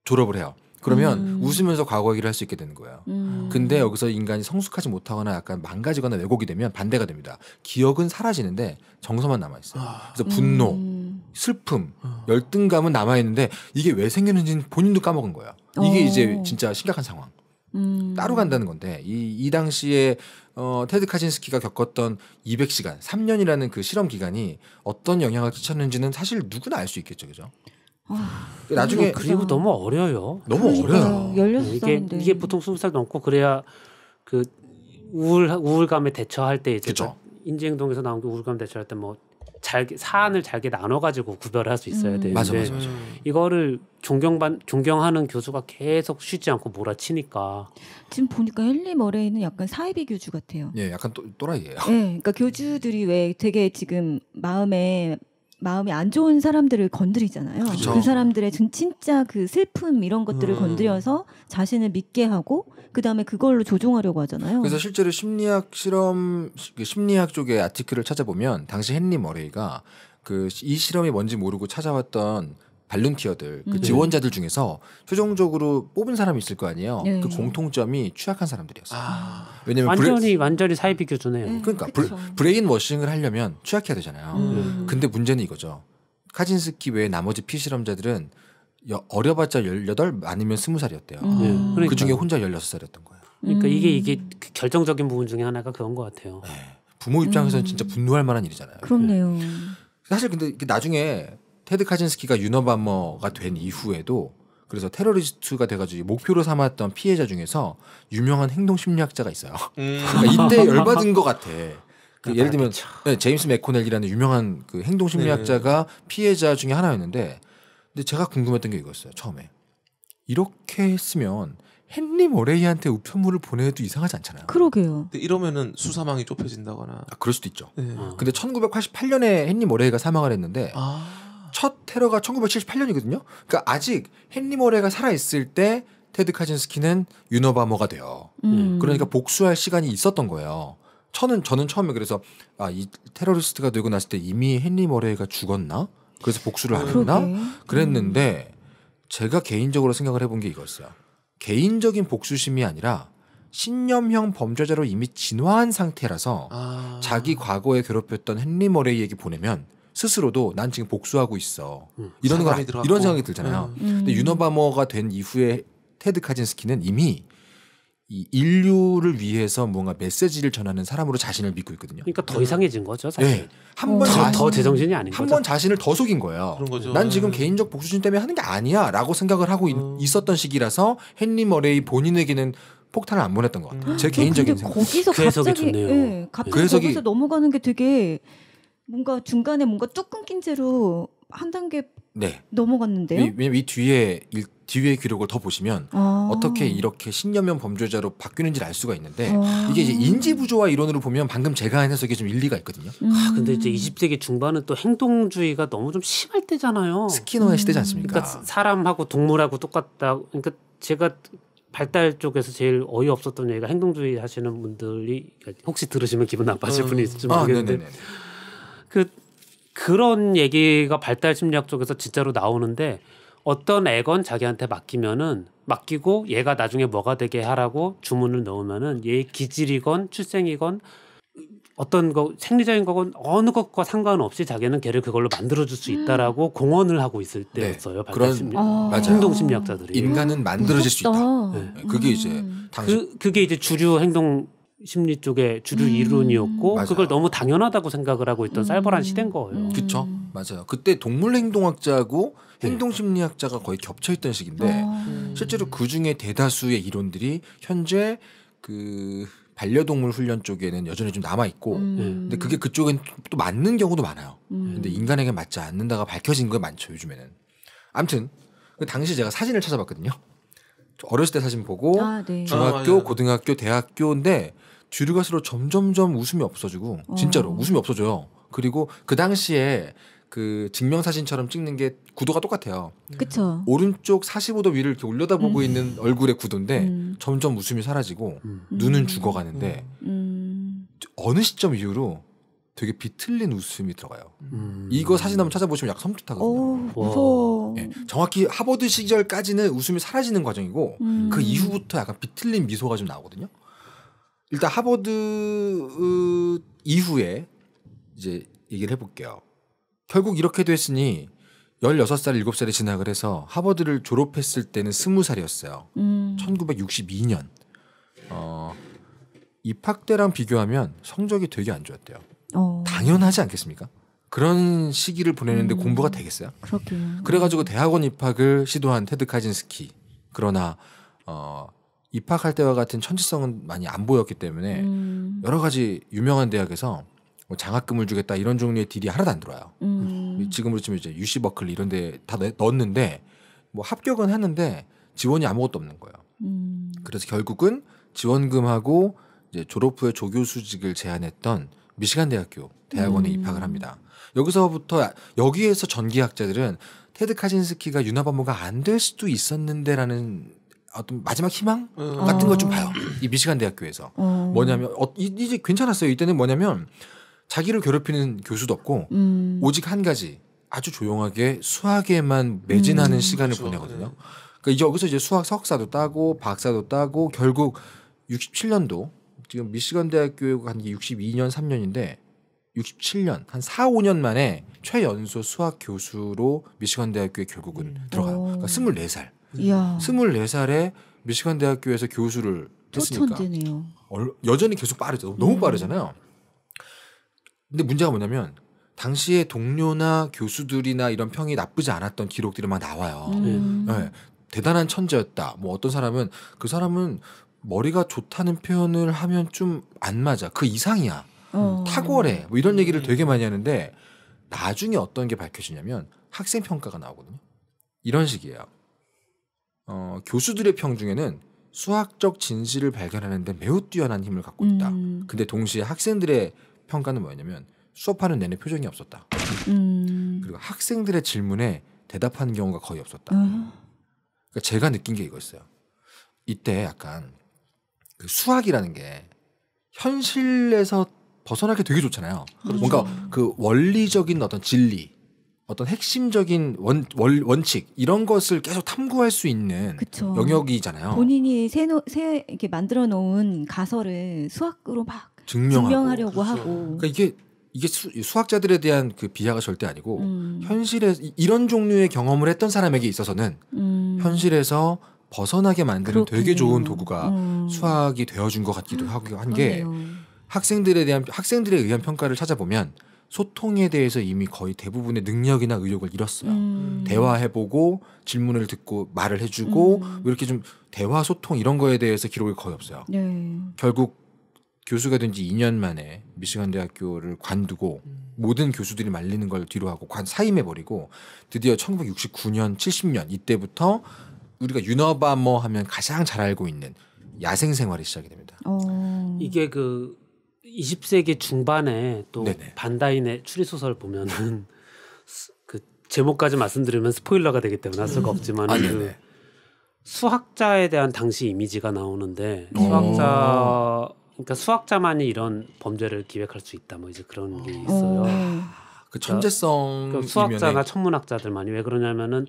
졸업을 해요. 그러면 음. 웃으면서 과거 얘기를 할 수 있게 되는 거예요. 음. 근데 여기서 인간이 성숙하지 못하거나 약간 망가지거나 왜곡이 되면 반대가 됩니다. 기억은 사라지는데 정서만 남아 있어요. 아. 그래서 분노, 음. 슬픔, 어. 열등감은 남아 있는데 이게 왜생겼는지는 본인도 까먹은 거예요. 이게 오. 어. 이제 진짜 심각한 상황. 음. 따로 간다는 건데 이, 이 당시에 어, 테드 카진스키가 겪었던 200시간, 3년이라는 그 실험 기간이 어떤 영향을 끼쳤는지는 사실 누구나 알 수 있겠죠, 그죠? 나중에 그리고 너무 어려요. 너무 어려요. 이게 이게 보통 스무 살 넘고 그래야 그 우울 우울감에 대처할 때 이제 그 인지행동에서 나온 게 우울감 대처할 때 뭐 잘게 사안을 잘게 나눠가지고 구별할 수 있어야 음. 돼요. 맞아, 맞아, 맞아. 이거를 존경반 존경하는 교수가 계속 쉬지 않고 몰아치니까 지금 보니까 헨리 머레이는 약간 사이비 교주 같아요. 예, 약간 또, 또라이예요. 네, 그러니까 교주들이 왜 되게 지금 마음에 마음이 안 좋은 사람들을 건드리잖아요. 그쵸. 그 사람들의 진짜 그 슬픔 이런 것들을 음. 건드려서 자신을 믿게 하고 그 다음에 그걸로 조종하려고 하잖아요. 그래서 실제로 심리학 실험 그 심리학 쪽의 아티클을 찾아보면 당시 헨리 머레이가 그 이 실험이 뭔지 모르고 찾아왔던 발룬티어들 그 음. 네. 지원자들 중에서 최종적으로 뽑은 사람이 있을 거 아니에요. 네. 그 공통점이 취약한 사람들이었어요. 아. 왜냐면 완전히 브레... 완전히 사회 비교주네요. 네, 그러니까 그쵸. 브레인 워싱을 하려면 취약해야 되잖아요. 음. 네. 근데 문제는 이거죠. 카진스키 외에 나머지 피실험자들은 어려봤자 18아니면 20살이었대요. 음. 네, 음. 그러니까. 그 중에 혼자 16살이었던 거예요. 그러니까 이게 음. 이게 그 결정적인 부분 중에 하나가 그런 것 같아요. 네. 부모 입장에서는 음. 진짜 분노할 만한 일이잖아요. 그렇네요. 사실 근데 나중에 테드 카진스키가 유너밤머가 된 이후에도 그래서 테러리스트가 돼가지고 목표로 삼았던 피해자 중에서 유명한 행동 심리학자가 있어요. 음. 그러니까 이때 열받은 것 같아. 그 예를 들면 네, 제임스 맥코넬이라는 유명한 그 행동 심리학자가 네. 피해자 중에 하나였는데, 근데 제가 궁금했던 게 이거였어요. 처음에 이렇게 했으면 헨리 모레이한테 우편물을 보내도 이상하지 않잖아요. 그러게요. 근데 이러면은 수사망이 좁혀진다거나. 아, 그럴 수도 있죠. 네. 음. 근데 1988년에 헨리 모레이가 사망을 했는데 아. 첫 테러가 1978년이거든요. 그러니까 아직 헨리 모레가 살아 있을 때 테드 카진스키는 유노바머가 돼요. 음. 그러니까 복수할 시간이 있었던 거예요. 저는 저는 처음에 그래서 아이 테러리스트가 되고 났을 때 이미 헨리 모레가 죽었나? 그래서 복수를 안 했나? 음. 그랬는데 제가 개인적으로 생각을 해본 게 이거였어요. 개인적인 복수심이 아니라 신념형 범죄자로 이미 진화한 상태라서 아. 자기 과거에 괴롭혔던 헨리 머레이에게 보내면 스스로도 난 지금 복수하고 있어. 음. 이런 걸들어 이런 생각이 들잖아요. 음. 근데 음. 유노바머가된 이후에 테드 카진스키는 이미 이 인류를 위해서 뭔가 메시지를 전하는 사람으로 자신을 믿고 있거든요. 그러니까 더 이상해진 거죠, 네. 사실. 네. 한번 어. 더, 더 제정신이 아닌 한 거죠. 번 자신을 더 속인 거예요. 그런 거죠. 난 지금 개인적 복수심 때문에 하는 게 아니야라고 생각을 하고 음. 있었던 시기라서 헨리 머레이 본인에게는 폭탄을 안 보냈던 것 같아요. 음. 제 개인적인 생각. 거기서 갑자기 해석이 좋네요. 네, 갑자기 그 해석이... 거기서 넘어가는 게 되게 뭔가 중간에 뭔가 뚝 끊긴 채로 한 단계 네. 넘어갔는데요. 왜냐면 이 뒤에 일, 뒤에 기록을 더 보시면 아~ 어떻게 이렇게 신념형 범죄자로 바뀌는지를 알 수가 있는데 아~ 이게 이제 인지 부조화 이론으로 보면 방금 제가 해석이 좀 일리가 있거든요. 음~ 아, 근데 이제 20세기 중반은 또 행동주의가 너무 좀 심할 때잖아요. 스키너의 음~ 시대지 않습니까? 그러니까 사람하고 동물하고 똑같다. 그러니까 제가 발달 쪽에서 제일 어이없었던 얘기가 행동주의 하시는 분들이 혹시 들으시면 기분 나빠하실 음. 분이 있을지 아, 모르겠는데 아, 그 그런 얘기가 발달 심리학 쪽에서 진짜로 나오는데 어떤 액건 자기한테 맡기면은 맡기고 얘가 나중에 뭐가 되게 하라고 주문을 넣으면은 얘의 기질이건 출생이건 어떤 거 생리적인 거건 어느 것과 상관없이 자기는 걔를 그걸로 만들어줄 수 있다라고 음. 공헌을 하고 있을 네, 때였어요. 네, 그런 심리, 아. 행동 심리학자들이 인간은 만들어질 수 있다. 네. 그게 이제 음. 당시 그, 그게 이제 주류 행동 심리 쪽의 주류 음. 이론이었고 맞아요. 그걸 너무 당연하다고 생각을 하고 있던 음. 살벌한 시대인 거예요. 그렇죠, 맞아요. 그때 동물 행동학자하고 예. 행동 심리학자가 거의 겹쳐 있던 시기인데 음. 실제로 그 중에 대다수의 이론들이 현재 그 반려동물 훈련 쪽에는 여전히 좀 남아 있고 음. 예. 근데 그게 그쪽엔 또 맞는 경우도 많아요. 음. 근데 인간에게 맞지 않는다가 밝혀진 게 많죠 요즘에는. 아무튼 그 당시 제가 사진을 찾아봤거든요. 어렸을 때 사진 보고 아, 네. 중학교, 아, 고등학교, 대학교인데 뒤로 갈수록 점점점 웃음이 없어지고 어. 진짜로 어. 웃음이 없어져요. 그리고 그 당시에 그 증명 사진처럼 찍는 게 구도가 똑같아요. 음. 그쵸. 오른쪽 45도 위를 이렇게 올려다보고 음. 있는 얼굴의 구도인데 음. 점점 웃음이 사라지고 음. 눈은 음. 죽어가는데 음. 어느 시점 이후로 되게 비틀린 웃음이 들어가요. 이거 사진 한번 찾아보시면 약 3초 타거든요. 무서워. 네, 정확히 하버드 시절까지는 웃음이 사라지는 과정이고 그 이후부터 약간 비틀린 미소가 좀 나오거든요. 일단 하버드 이후에 이제 얘기를 해볼게요. 결국 이렇게 됐으니 16살, 7살에 진학을 해서 하버드를 졸업했을 때는 20살이었어요. 음. 1962년. 어, 입학 때랑 비교하면 성적이 되게 안 좋았대요. 어. 당연하지 않겠습니까? 그런 시기를 보내는데 음. 공부가 되겠어요? 그렇군요. 그래가지고 대학원 입학을 시도한 테드 카진스키. 그러나 어, 입학할 때와 같은 천지성은 많이 안 보였기 때문에 음. 여러 가지 유명한 대학에서 뭐 장학금을 주겠다 이런 종류의 딜이 하나도 안 들어와요. 음. 지금으로 치면 이제 유시 버클리 이런 데 다 넣었는데 뭐 합격은 했는데 지원이 아무것도 없는 거예요. 음. 그래서 결국은 지원금하고 이제 졸업 후에 조교수직을 제안했던 미시간 대학교 대학원에 음. 입학을 합니다. 여기서부터 여기에서 전기학자들은 테드 카진스키가 유나 반모가 안 될 수도 있었는데라는 어떤 마지막 희망 음. 같은 걸좀 봐요. 어. 이 미시간 대학교에서 음. 뭐냐면 어, 이, 제 괜찮았어요. 이때는 뭐냐면 자기를 괴롭히는 교수도 없고 음. 오직 한 가지 아주 조용하게 수학에만 매진하는 음. 시간을 그렇죠. 보내거든요. 네. 그러니까 이제 여기서 이제 수학 석사도 따고 박사도 따고 결국 67년도 지금 미시간 대학교에 간 게 62년 3년인데 67년 한 4, 5년 만에 최연소 수학 교수로 미시간 대학교에 결국은 음. 들어가요. 그러니까 24살. 음. 이야. 24살에 미시간 대학교에서 교수를 했으니까 천네요 여전히 계속 빠르죠. 너무 음. 빠르잖아요. 근데 문제가 뭐냐면 당시에 동료나 교수들이나 이런 평이 나쁘지 않았던 기록들이 막 나와요. 음. 네. 대단한 천재였다. 뭐 어떤 사람은 그 사람은 머리가 좋다는 표현을 하면 좀 안 맞아. 그 이상이야. 어. 탁월해. 뭐 이런 얘기를 음. 되게 많이 하는데 나중에 어떤 게 밝혀지냐면 학생 평가가 나오거든요. 이런 식이에요. 어, 교수들의 평 중에는 수학적 진실을 발견하는 데 매우 뛰어난 힘을 갖고 있다. 음. 근데 동시에 학생들의 평가는 뭐냐면 였 수업하는 내내 표정이 없었다. 음. 그리고 학생들의 질문에 대답하는 경우가 거의 없었다. 음. 그러니까 제가 느낀 게 이거였어요. 이때 약간 그 수학이라는 게 현실에서 벗어나게 되게 좋잖아요. 그렇죠. 뭔가 그 원리적인 어떤 진리 어떤 핵심적인 원, 원, 원칙 이런 것을 계속 탐구할 수 있는 그쵸. 영역이잖아요. 본인이 새새 이렇게 만들어 놓은 가설을 수학으로 막 증명하려고 그렇 하고. 그러니까 이게 이게 수, 학자들에 대한 그 비하가 절대 아니고 음. 현실에 이런 종류의 경험을 했던 사람에게 있어서는 음. 현실에서 벗어나게 만드는 그렇군요. 되게 좋은 도구가 음. 수학이 되어준 것 같기도 아, 하고 한게 학생들에 대한 학생들에 의한 평가를 찾아보면 소통에 대해서 이미 거의 대부분의 능력이나 의욕을 잃었어요. 음. 대화해보고 질문을 듣고 말을 해주고 음. 뭐 이렇게 좀 대화 소통 이런 거에 대해서 기록이 거의 없어요. 네. 결국 교수가 된 지 2년 만에 미시간 대학교를 관두고 음. 모든 교수들이 말리는 걸 뒤로하고 관 사임해 버리고 드디어 1969년 70년 이때부터 우리가 유너바머 하면 가장 잘 알고 있는 야생 생활이 시작이 됩니다. 어... 이게 그 20세기 중반에 또 네네. 반다인의 추리 소설 보면은 그 제목까지 말씀드리면 스포일러가 되기 때문에 할 수가 없지만 아, 그 수학자에 대한 당시 이미지가 나오는데 어. 수학자 그러니까 수학자만이 이런 범죄를 기획할 수 있다 뭐 이제 그런 게 있어요. 어. 아, 그 천재성 그러니까 수학자나 천문학자들만이 왜 그러냐면은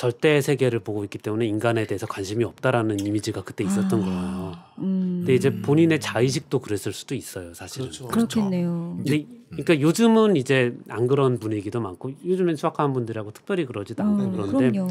절대 세계를 보고 있기 때문에 인간에 대해서 관심이 없다라는 이미지가 그때 있었던 아, 거예요. 음. 근데 이제 본인의 자의식도 그랬을 수도 있어요, 사실은. 그렇죠. 그렇겠네요. 그렇죠. 근데 음. 그러니까 요즘은 이제 안 그런 분위기도 많고 요즘엔 수학하는 분들하고 특별히 그러지도 않고 음, 그런데 그럼요.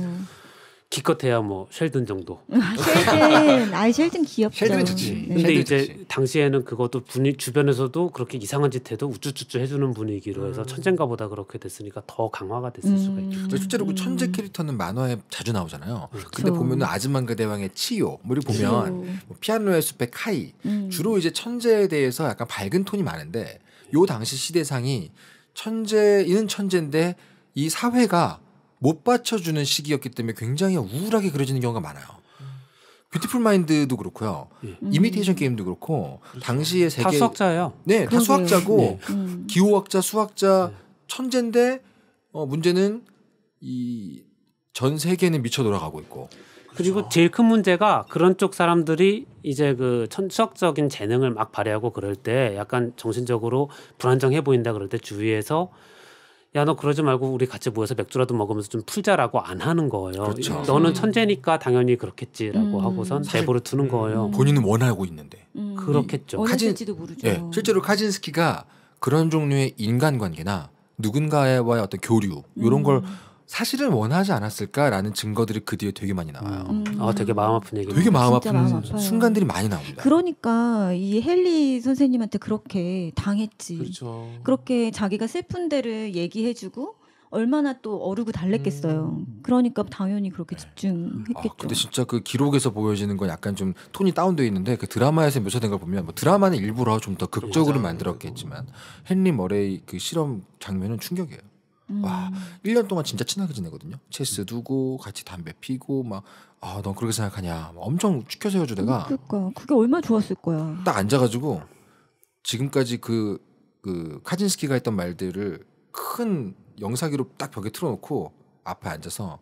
기껏해야 뭐 쉘든 정도. 음, 쉘든, 아 쉘든 귀엽죠. 쉘든 좋지. 음. 네. 근데 이제 좋지. 당시에는 그것도 분위 주변에서도 그렇게 이상한 짓 해도 우쭈쭈쭈 해주는 분위기로 해서 음. 천재인가 보다 그렇게 됐으니까 더 강화가 됐을 음. 수가 있죠. 실제로 그 천재 캐릭터는 만화에 자주 나오잖아요. 그렇죠. 근데 보면은 아즈만가 대왕의 치요, 뭐를 보면 치 뭐 피아노의 숲의 카이 음. 주로 이제 천재에 대해서 약간 밝은 톤이 많은데 요 당시 시대상이 천재 이는 천재인데 이 사회가 못 받쳐주는 시기였기 때문에 굉장히 우울하게 그려지는 경우가 많아요. 뷰티풀 마인드도 그렇고요. 예. 이미테이션 게임도 그렇고 그렇죠. 당시에 세계 다수학자예요. 네, 그러게요. 수학자고 네. 기호학자, 수학자, 네. 천재인데 어, 문제는 이 전 세계는 미쳐 돌아가고 있고. 그리고 그렇죠. 제일 큰 문제가 그런 쪽 사람들이 이제 그 천수학적인 재능을 막 발휘하고 그럴 때 약간 정신적으로 불안정해 보인다 그럴 때 주위에서 야너 그러지 말고 우리 같이 모여서 맥주라도 먹으면서 좀 풀자라고 안 하는 거예요. 그렇죠. 너는 음. 천재니까 당연히 그렇겠지라고 음. 하고선 제보를 두는 음. 거예요. 본인은 원하고 있는데 음. 음. 그렇겠죠. 원했을지도 모르죠. 예, 실제로 카진스키가 그런 종류의 인간관계나 누군가와의 어떤 교류 이런 걸 사실은 원하지 않았을까라는 증거들이 그 뒤에 되게 많이 나와요. 음. 아, 되게 마음 아픈 얘기. 되게 마음 아픈 마음 순간들이 많이 나옵니다. 그러니까 이 헨리 선생님한테 그렇게 당했지. 그렇죠. 그렇게 자기가 슬픈 데를 얘기해주고 얼마나 또 어르고 달랬겠어요. 음. 그러니까 당연히 그렇게 네. 집중했겠죠. 아, 근데 진짜 그 기록에서 보여지는 건 약간 좀 톤이 다운되어 있는데 그 드라마에서 묘사된 걸 보면 뭐 드라마는 일부러 좀 더 극적으로 맞 만들었겠지만 헨리 머레이 그 실험 장면은 충격이에요. 와, 1년 음. 동안 진짜 친하게 지내거든요. 체스 두고 같이 담배 피고 막 아, 넌 그렇게 생각하냐. 엄청 축켜 세워 주다가 음, 그니까 그게 얼마나 좋았을 거야. 딱 앉아 가지고 지금까지 그그 그 카진스키가 했던 말들을 큰 영사기로 딱 벽에 틀어 놓고 앞에 앉아서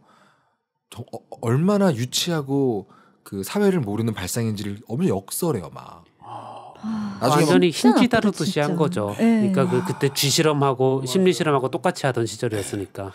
저, 어, 얼마나 유치하고 그 사회를 모르는 발상인지를 엄청 역설해요, 막. 아, 나중에 완전히 흰지 다루듯이 한 거죠. 네. 그러니까 그, 그때 쥐 실험하고 심리 실험하고 똑같이 하던 시절이었으니까.